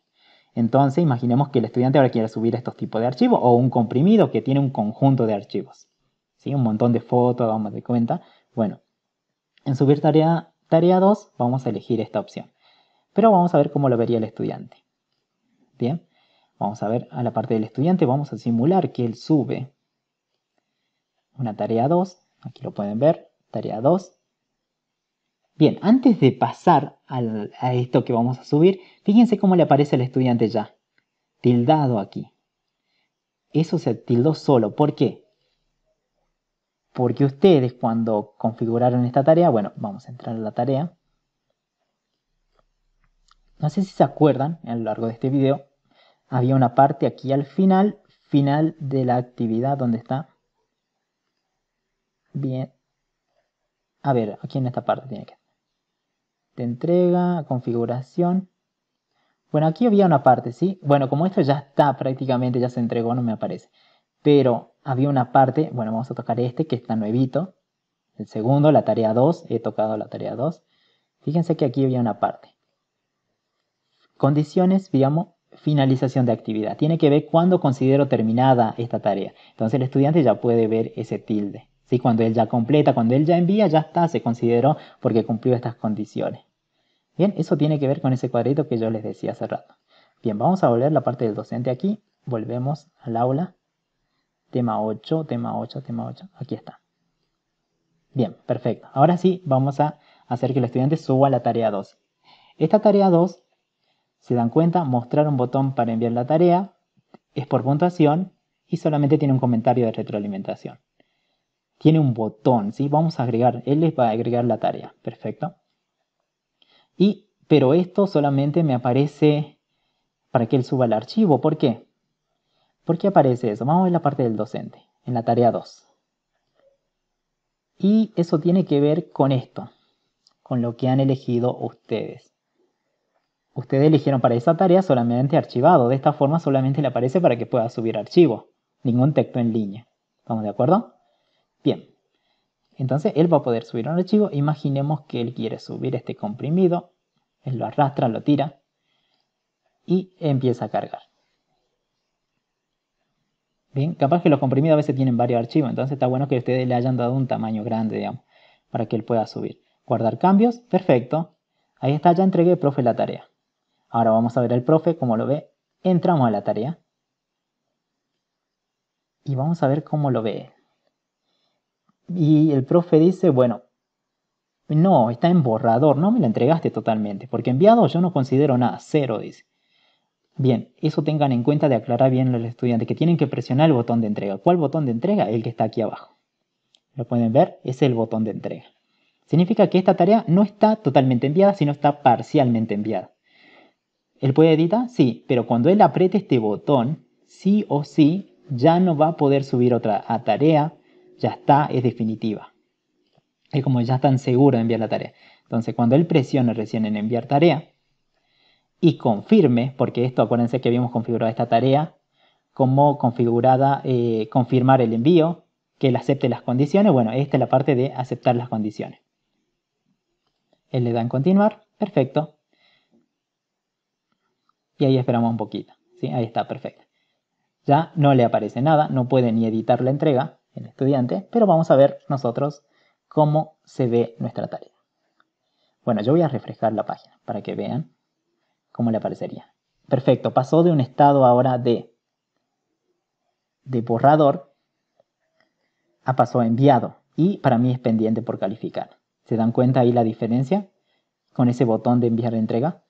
Entonces, imaginemos que el estudiante ahora quiere subir estos tipos de archivos o un comprimido que tiene un conjunto de archivos. ¿sí? Un montón de fotos, vamos de cuenta. Bueno, en subir tarea, tarea 2 vamos a elegir esta opción. Pero vamos a ver cómo lo vería el estudiante. Bien, vamos a ver a la parte del estudiante, vamos a simular que él sube una tarea 2. Aquí lo pueden ver, tarea 2. Bien, antes de pasar a esto que vamos a subir, fíjense cómo le aparece al estudiante ya. Tildado aquí. Eso se tildó solo. ¿Por qué? Porque ustedes cuando configuraron esta tarea, bueno, vamos a entrar a la tarea. No sé si se acuerdan, a lo largo de este video, había una parte aquí al final, final de la actividad donde está. Bien. A ver, aquí en esta parte tiene que entrega, configuración. Bueno, aquí había una parte, ¿sí? Bueno, como esto ya está prácticamente, ya se entregó, no me aparece. Pero había una parte, bueno, vamos a tocar este que está nuevito. El segundo, la tarea 2, he tocado la tarea 2. Fíjense que aquí había una parte. Condiciones, digamos, finalización de actividad. Tiene que ver cuándo considero terminada esta tarea. Entonces el estudiante ya puede ver ese tilde. ¿sí? Cuando él ya completa, cuando él ya envía, ya está, se consideró porque cumplió estas condiciones. Bien, eso tiene que ver con ese cuadrito que yo les decía hace rato. Bien, vamos a volver la parte del docente aquí. Volvemos al aula. Tema 8, tema 8, tema 8. Aquí está. Bien, perfecto. Ahora sí, vamos a hacer que el estudiante suba la tarea 2. Esta tarea 2, se dan cuenta, mostrar un botón para enviar la tarea, es por puntuación y solamente tiene un comentario de retroalimentación. Tiene un botón, ¿sí? Vamos a agregar, él les va a agregar la tarea. Perfecto. Y, pero esto solamente me aparece para que él suba el archivo. ¿Por qué? ¿Por qué aparece eso? Vamos a ver la parte del docente, en la tarea 2. Y eso tiene que ver con esto, con lo que han elegido ustedes. Ustedes eligieron para esa tarea solamente archivado. De esta forma solamente le aparece para que pueda subir archivo. Ningún texto en línea. ¿Estamos de acuerdo? Bien. Entonces él va a poder subir un archivo. Imaginemos que él quiere subir este comprimido. Él lo arrastra, lo tira y empieza a cargar. Bien, capaz que los comprimidos a veces tienen varios archivos, entonces está bueno que ustedes le hayan dado un tamaño grande, digamos, para que él pueda subir. Guardar cambios, perfecto. Ahí está, ya entregué, profe, la tarea. Ahora vamos a ver al profe, cómo lo ve. Entramos a la tarea. Y vamos a ver cómo lo ve y el profe dice, bueno, no, está en borrador, no me la entregaste totalmente, porque enviado yo no considero nada, cero, dice. Bien, eso tengan en cuenta de aclarar bien los estudiante que tienen que presionar el botón de entrega. ¿Cuál botón de entrega? El que está aquí abajo. Lo pueden ver, es el botón de entrega. Significa que esta tarea no está totalmente enviada, sino está parcialmente enviada. el puede editar? Sí, pero cuando él apriete este botón, sí o sí, ya no va a poder subir otra tarea, ya está es definitiva. Es como ya están seguro de enviar la tarea. Entonces, cuando él presione recién en enviar tarea y confirme, porque esto acuérdense que habíamos configurado esta tarea como configurada, eh, confirmar el envío, que él acepte las condiciones. Bueno, esta es la parte de aceptar las condiciones. Él le da en continuar, perfecto. Y ahí esperamos un poquito. ¿sí? Ahí está, perfecto. Ya no le aparece nada, no puede ni editar la entrega el estudiante, pero vamos a ver nosotros cómo se ve nuestra tarea. Bueno, yo voy a refrescar la página para que vean cómo le aparecería. Perfecto, pasó de un estado ahora de, de borrador a pasó a enviado y para mí es pendiente por calificar. ¿Se dan cuenta ahí la diferencia con ese botón de enviar entrega?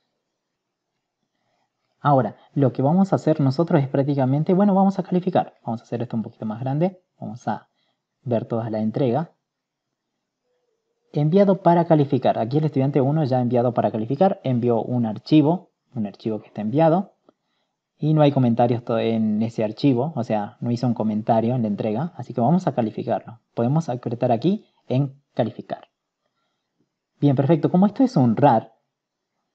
Ahora, lo que vamos a hacer nosotros es prácticamente, bueno, vamos a calificar. Vamos a hacer esto un poquito más grande. Vamos a ver toda la entrega. Enviado para calificar. Aquí el estudiante 1 ya ha enviado para calificar. Envió un archivo, un archivo que está enviado. Y no hay comentarios en ese archivo, o sea, no hizo un comentario en la entrega. Así que vamos a calificarlo. Podemos apretar aquí en calificar. Bien, perfecto. Como esto es un RAR,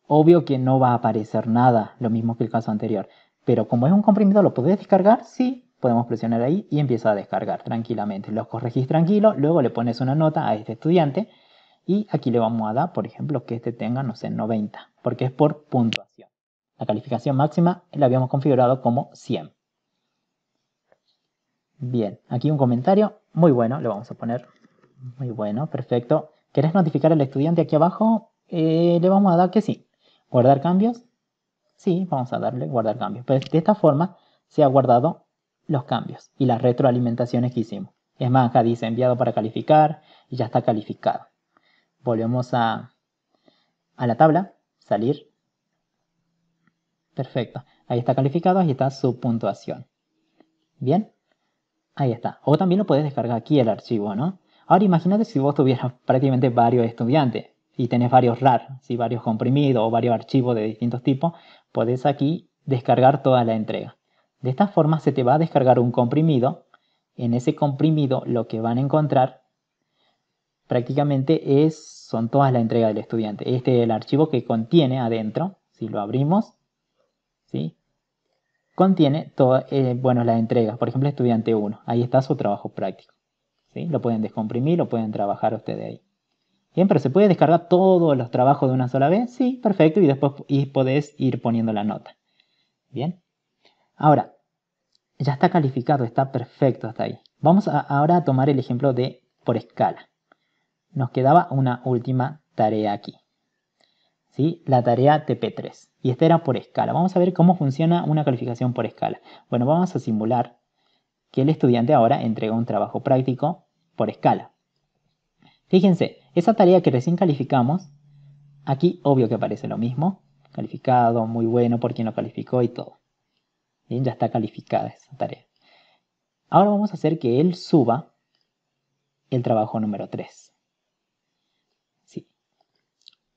Obvio que no va a aparecer nada, lo mismo que el caso anterior. Pero como es un comprimido, ¿lo puedes descargar? Sí, podemos presionar ahí y empieza a descargar tranquilamente. Los corregís tranquilo, luego le pones una nota a este estudiante y aquí le vamos a dar, por ejemplo, que este tenga, no sé, 90, porque es por puntuación. La calificación máxima la habíamos configurado como 100. Bien, aquí un comentario, muy bueno, le vamos a poner, muy bueno, perfecto. ¿Querés notificar al estudiante aquí abajo? Eh, le vamos a dar que sí. ¿Guardar cambios? Sí, vamos a darle guardar cambios. Pues de esta forma se ha guardado los cambios y las retroalimentaciones que hicimos. Es más, acá dice enviado para calificar y ya está calificado. Volvemos a, a la tabla, salir. Perfecto. Ahí está calificado, ahí está su puntuación. Bien, ahí está. O también lo puedes descargar aquí el archivo, ¿no? Ahora imagínate si vos tuvieras prácticamente varios estudiantes y tenés varios RAR, varios comprimidos o varios archivos de distintos tipos, podés aquí descargar toda la entrega. De esta forma se te va a descargar un comprimido. En ese comprimido lo que van a encontrar prácticamente es, son todas las entregas del estudiante. Este es el archivo que contiene adentro, si lo abrimos, ¿sí? contiene todas eh, bueno, las entregas. Por ejemplo, estudiante 1, ahí está su trabajo práctico. ¿sí? Lo pueden descomprimir, lo pueden trabajar ustedes ahí. Bien, pero ¿se puede descargar todos los trabajos de una sola vez? Sí, perfecto, y después podés ir poniendo la nota. Bien. Ahora, ya está calificado, está perfecto hasta ahí. Vamos ahora a tomar el ejemplo de por escala. Nos quedaba una última tarea aquí. ¿Sí? La tarea TP3. Y esta era por escala. Vamos a ver cómo funciona una calificación por escala. Bueno, vamos a simular que el estudiante ahora entrega un trabajo práctico por escala. Fíjense, esa tarea que recién calificamos, aquí obvio que aparece lo mismo, calificado, muy bueno por quien lo calificó y todo. Bien, ya está calificada esa tarea. Ahora vamos a hacer que él suba el trabajo número 3.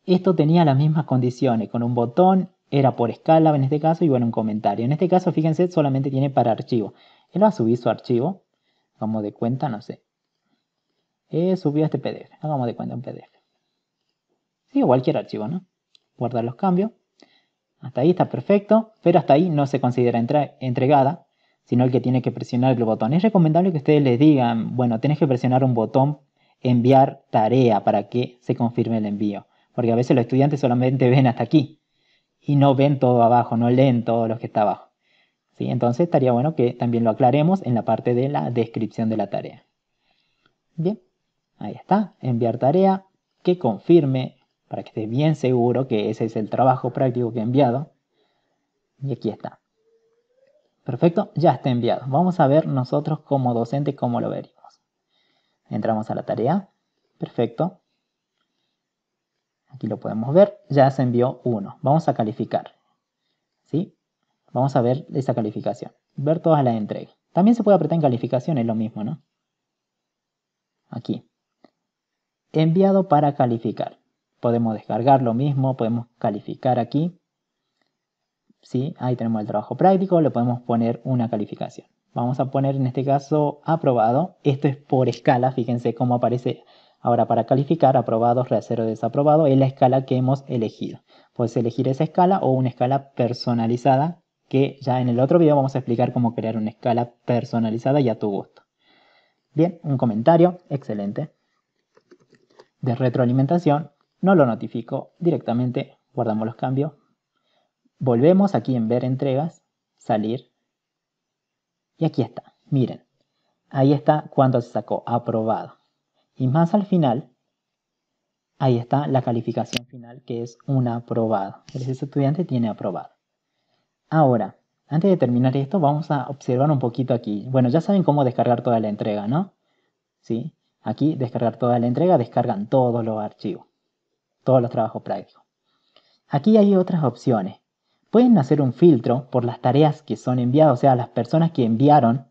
Esto tenía las mismas condiciones, con un botón, era por escala en este caso y bueno, un comentario. En este caso, fíjense, solamente tiene para archivo. Él va a subir su archivo, como de cuenta, no sé, he eh, subido este PDF. Hagamos de cuenta un PDF. Sí, o cualquier archivo, ¿no? Guardar los cambios. Hasta ahí está perfecto, pero hasta ahí no se considera entregada, sino el que tiene que presionar el botón. Es recomendable que ustedes les digan, bueno, tenés que presionar un botón enviar tarea para que se confirme el envío. Porque a veces los estudiantes solamente ven hasta aquí y no ven todo abajo, no leen todo lo que está abajo. ¿Sí? Entonces estaría bueno que también lo aclaremos en la parte de la descripción de la tarea. Bien. Ahí está, enviar tarea que confirme para que esté bien seguro que ese es el trabajo práctico que he enviado. Y aquí está. Perfecto, ya está enviado. Vamos a ver nosotros como docente cómo lo veremos. Entramos a la tarea. Perfecto. Aquí lo podemos ver. Ya se envió uno. Vamos a calificar. ¿Sí? Vamos a ver esa calificación. Ver todas las entregas. También se puede apretar en calificación, es lo mismo, ¿no? Aquí enviado para calificar. Podemos descargar lo mismo, podemos calificar aquí. ¿Sí? Ahí tenemos el trabajo práctico, le podemos poner una calificación. Vamos a poner en este caso aprobado. Esto es por escala, fíjense cómo aparece ahora para calificar aprobado, reacero, desaprobado. Es la escala que hemos elegido. Puedes elegir esa escala o una escala personalizada que ya en el otro video vamos a explicar cómo crear una escala personalizada y a tu gusto. Bien, un comentario, excelente de retroalimentación, no lo notifico directamente, guardamos los cambios, volvemos aquí en ver entregas, salir, y aquí está, miren, ahí está cuando se sacó, aprobado. Y más al final, ahí está la calificación final que es un aprobado, ese estudiante tiene aprobado. Ahora, antes de terminar esto, vamos a observar un poquito aquí. Bueno, ya saben cómo descargar toda la entrega, ¿no? Sí. Aquí descargar toda la entrega, descargan todos los archivos, todos los trabajos prácticos. Aquí hay otras opciones. Pueden hacer un filtro por las tareas que son enviadas, o sea, las personas que enviaron,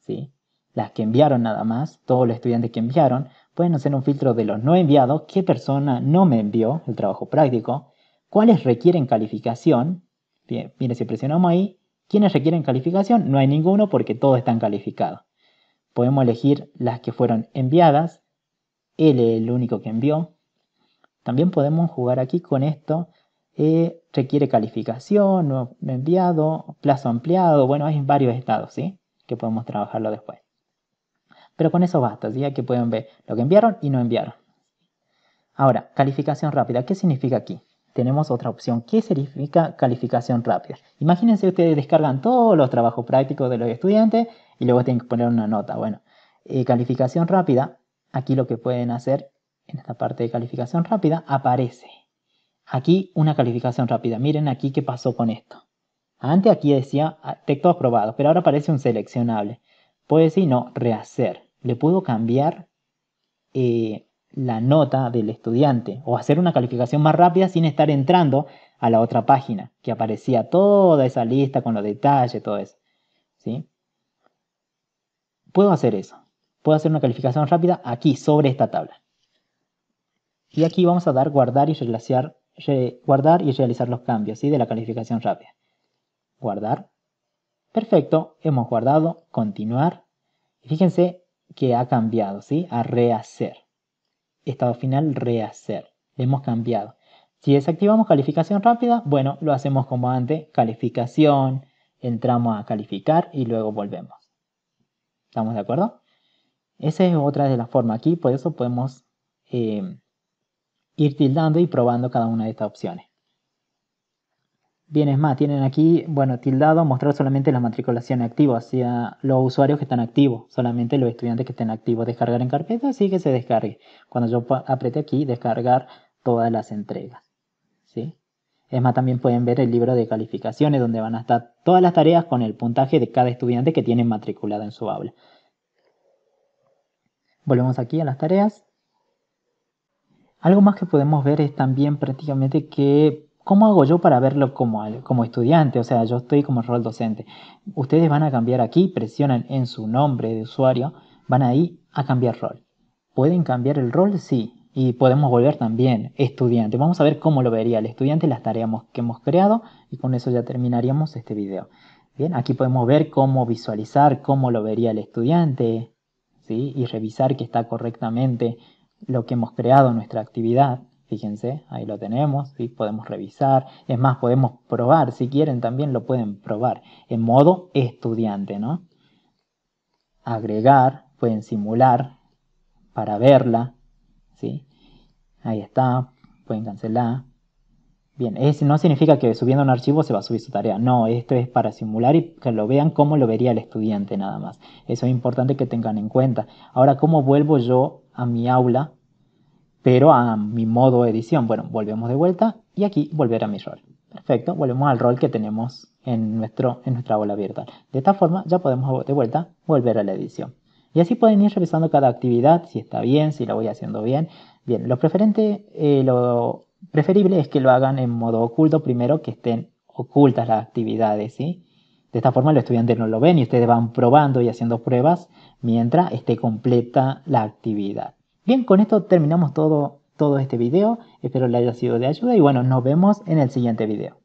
¿sí? las que enviaron nada más, todos los estudiantes que enviaron, pueden hacer un filtro de los no enviados, qué persona no me envió el trabajo práctico, cuáles requieren calificación, mire, si presionamos ahí, ¿quiénes requieren calificación? No hay ninguno porque todos están calificados. Podemos elegir las que fueron enviadas. Él es el único que envió. También podemos jugar aquí con esto. Eh, requiere calificación, no enviado, plazo ampliado. Bueno, hay varios estados, ¿sí? Que podemos trabajarlo después. Pero con eso basta, ya Aquí pueden ver lo que enviaron y no enviaron. Ahora, calificación rápida. ¿Qué significa aquí? tenemos otra opción que significa calificación rápida. Imagínense ustedes descargan todos los trabajos prácticos de los estudiantes y luego tienen que poner una nota. Bueno, eh, calificación rápida, aquí lo que pueden hacer en esta parte de calificación rápida aparece. Aquí una calificación rápida. Miren aquí qué pasó con esto. Antes aquí decía ah, texto aprobado, pero ahora aparece un seleccionable. Puede decir no, rehacer. Le puedo cambiar eh, la nota del estudiante o hacer una calificación más rápida sin estar entrando a la otra página que aparecía toda esa lista con los detalles, todo eso. ¿sí? Puedo hacer eso. Puedo hacer una calificación rápida aquí sobre esta tabla. Y aquí vamos a dar guardar y realizar, guardar y realizar los cambios ¿sí? de la calificación rápida. Guardar. Perfecto, hemos guardado, continuar. Y fíjense que ha cambiado, ¿sí? A rehacer estado final, rehacer. hemos cambiado. Si desactivamos calificación rápida, bueno, lo hacemos como antes, calificación, entramos a calificar y luego volvemos. ¿Estamos de acuerdo? Esa es otra de las formas aquí, por eso podemos eh, ir tildando y probando cada una de estas opciones. Bien, es más, tienen aquí, bueno, tildado mostrar solamente las matriculaciones activas, o sea, los usuarios que están activos, solamente los estudiantes que estén activos. Descargar en carpeta, así que se descargue. Cuando yo apriete aquí, descargar todas las entregas. ¿sí? Es más, también pueden ver el libro de calificaciones, donde van a estar todas las tareas con el puntaje de cada estudiante que tienen matriculado en su aula. Volvemos aquí a las tareas. Algo más que podemos ver es también prácticamente que ¿cómo hago yo para verlo como, como estudiante? O sea, yo estoy como rol docente. Ustedes van a cambiar aquí, presionan en su nombre de usuario, van ahí a cambiar rol. ¿Pueden cambiar el rol? Sí. Y podemos volver también estudiante. Vamos a ver cómo lo vería el estudiante, las tareas que hemos creado y con eso ya terminaríamos este video. Bien, aquí podemos ver cómo visualizar, cómo lo vería el estudiante ¿sí? y revisar que está correctamente lo que hemos creado, nuestra actividad. Fíjense, ahí lo tenemos, ¿sí? podemos revisar, es más, podemos probar, si quieren también lo pueden probar en modo estudiante, ¿no? Agregar, pueden simular para verla, ¿sí? Ahí está, pueden cancelar. Bien, eso no significa que subiendo un archivo se va a subir su tarea, no, esto es para simular y que lo vean como lo vería el estudiante nada más. Eso es importante que tengan en cuenta. Ahora, ¿cómo vuelvo yo a mi aula pero a mi modo edición. Bueno, volvemos de vuelta y aquí volver a mi rol. Perfecto, volvemos al rol que tenemos en, nuestro, en nuestra bola virtual. De esta forma ya podemos de vuelta volver a la edición. Y así pueden ir revisando cada actividad, si está bien, si la voy haciendo bien. Bien, lo, preferente, eh, lo preferible es que lo hagan en modo oculto primero, que estén ocultas las actividades, ¿sí? De esta forma los estudiantes no lo ven y ustedes van probando y haciendo pruebas mientras esté completa la actividad. Bien, con esto terminamos todo, todo este video. Espero le haya sido de ayuda y bueno, nos vemos en el siguiente video.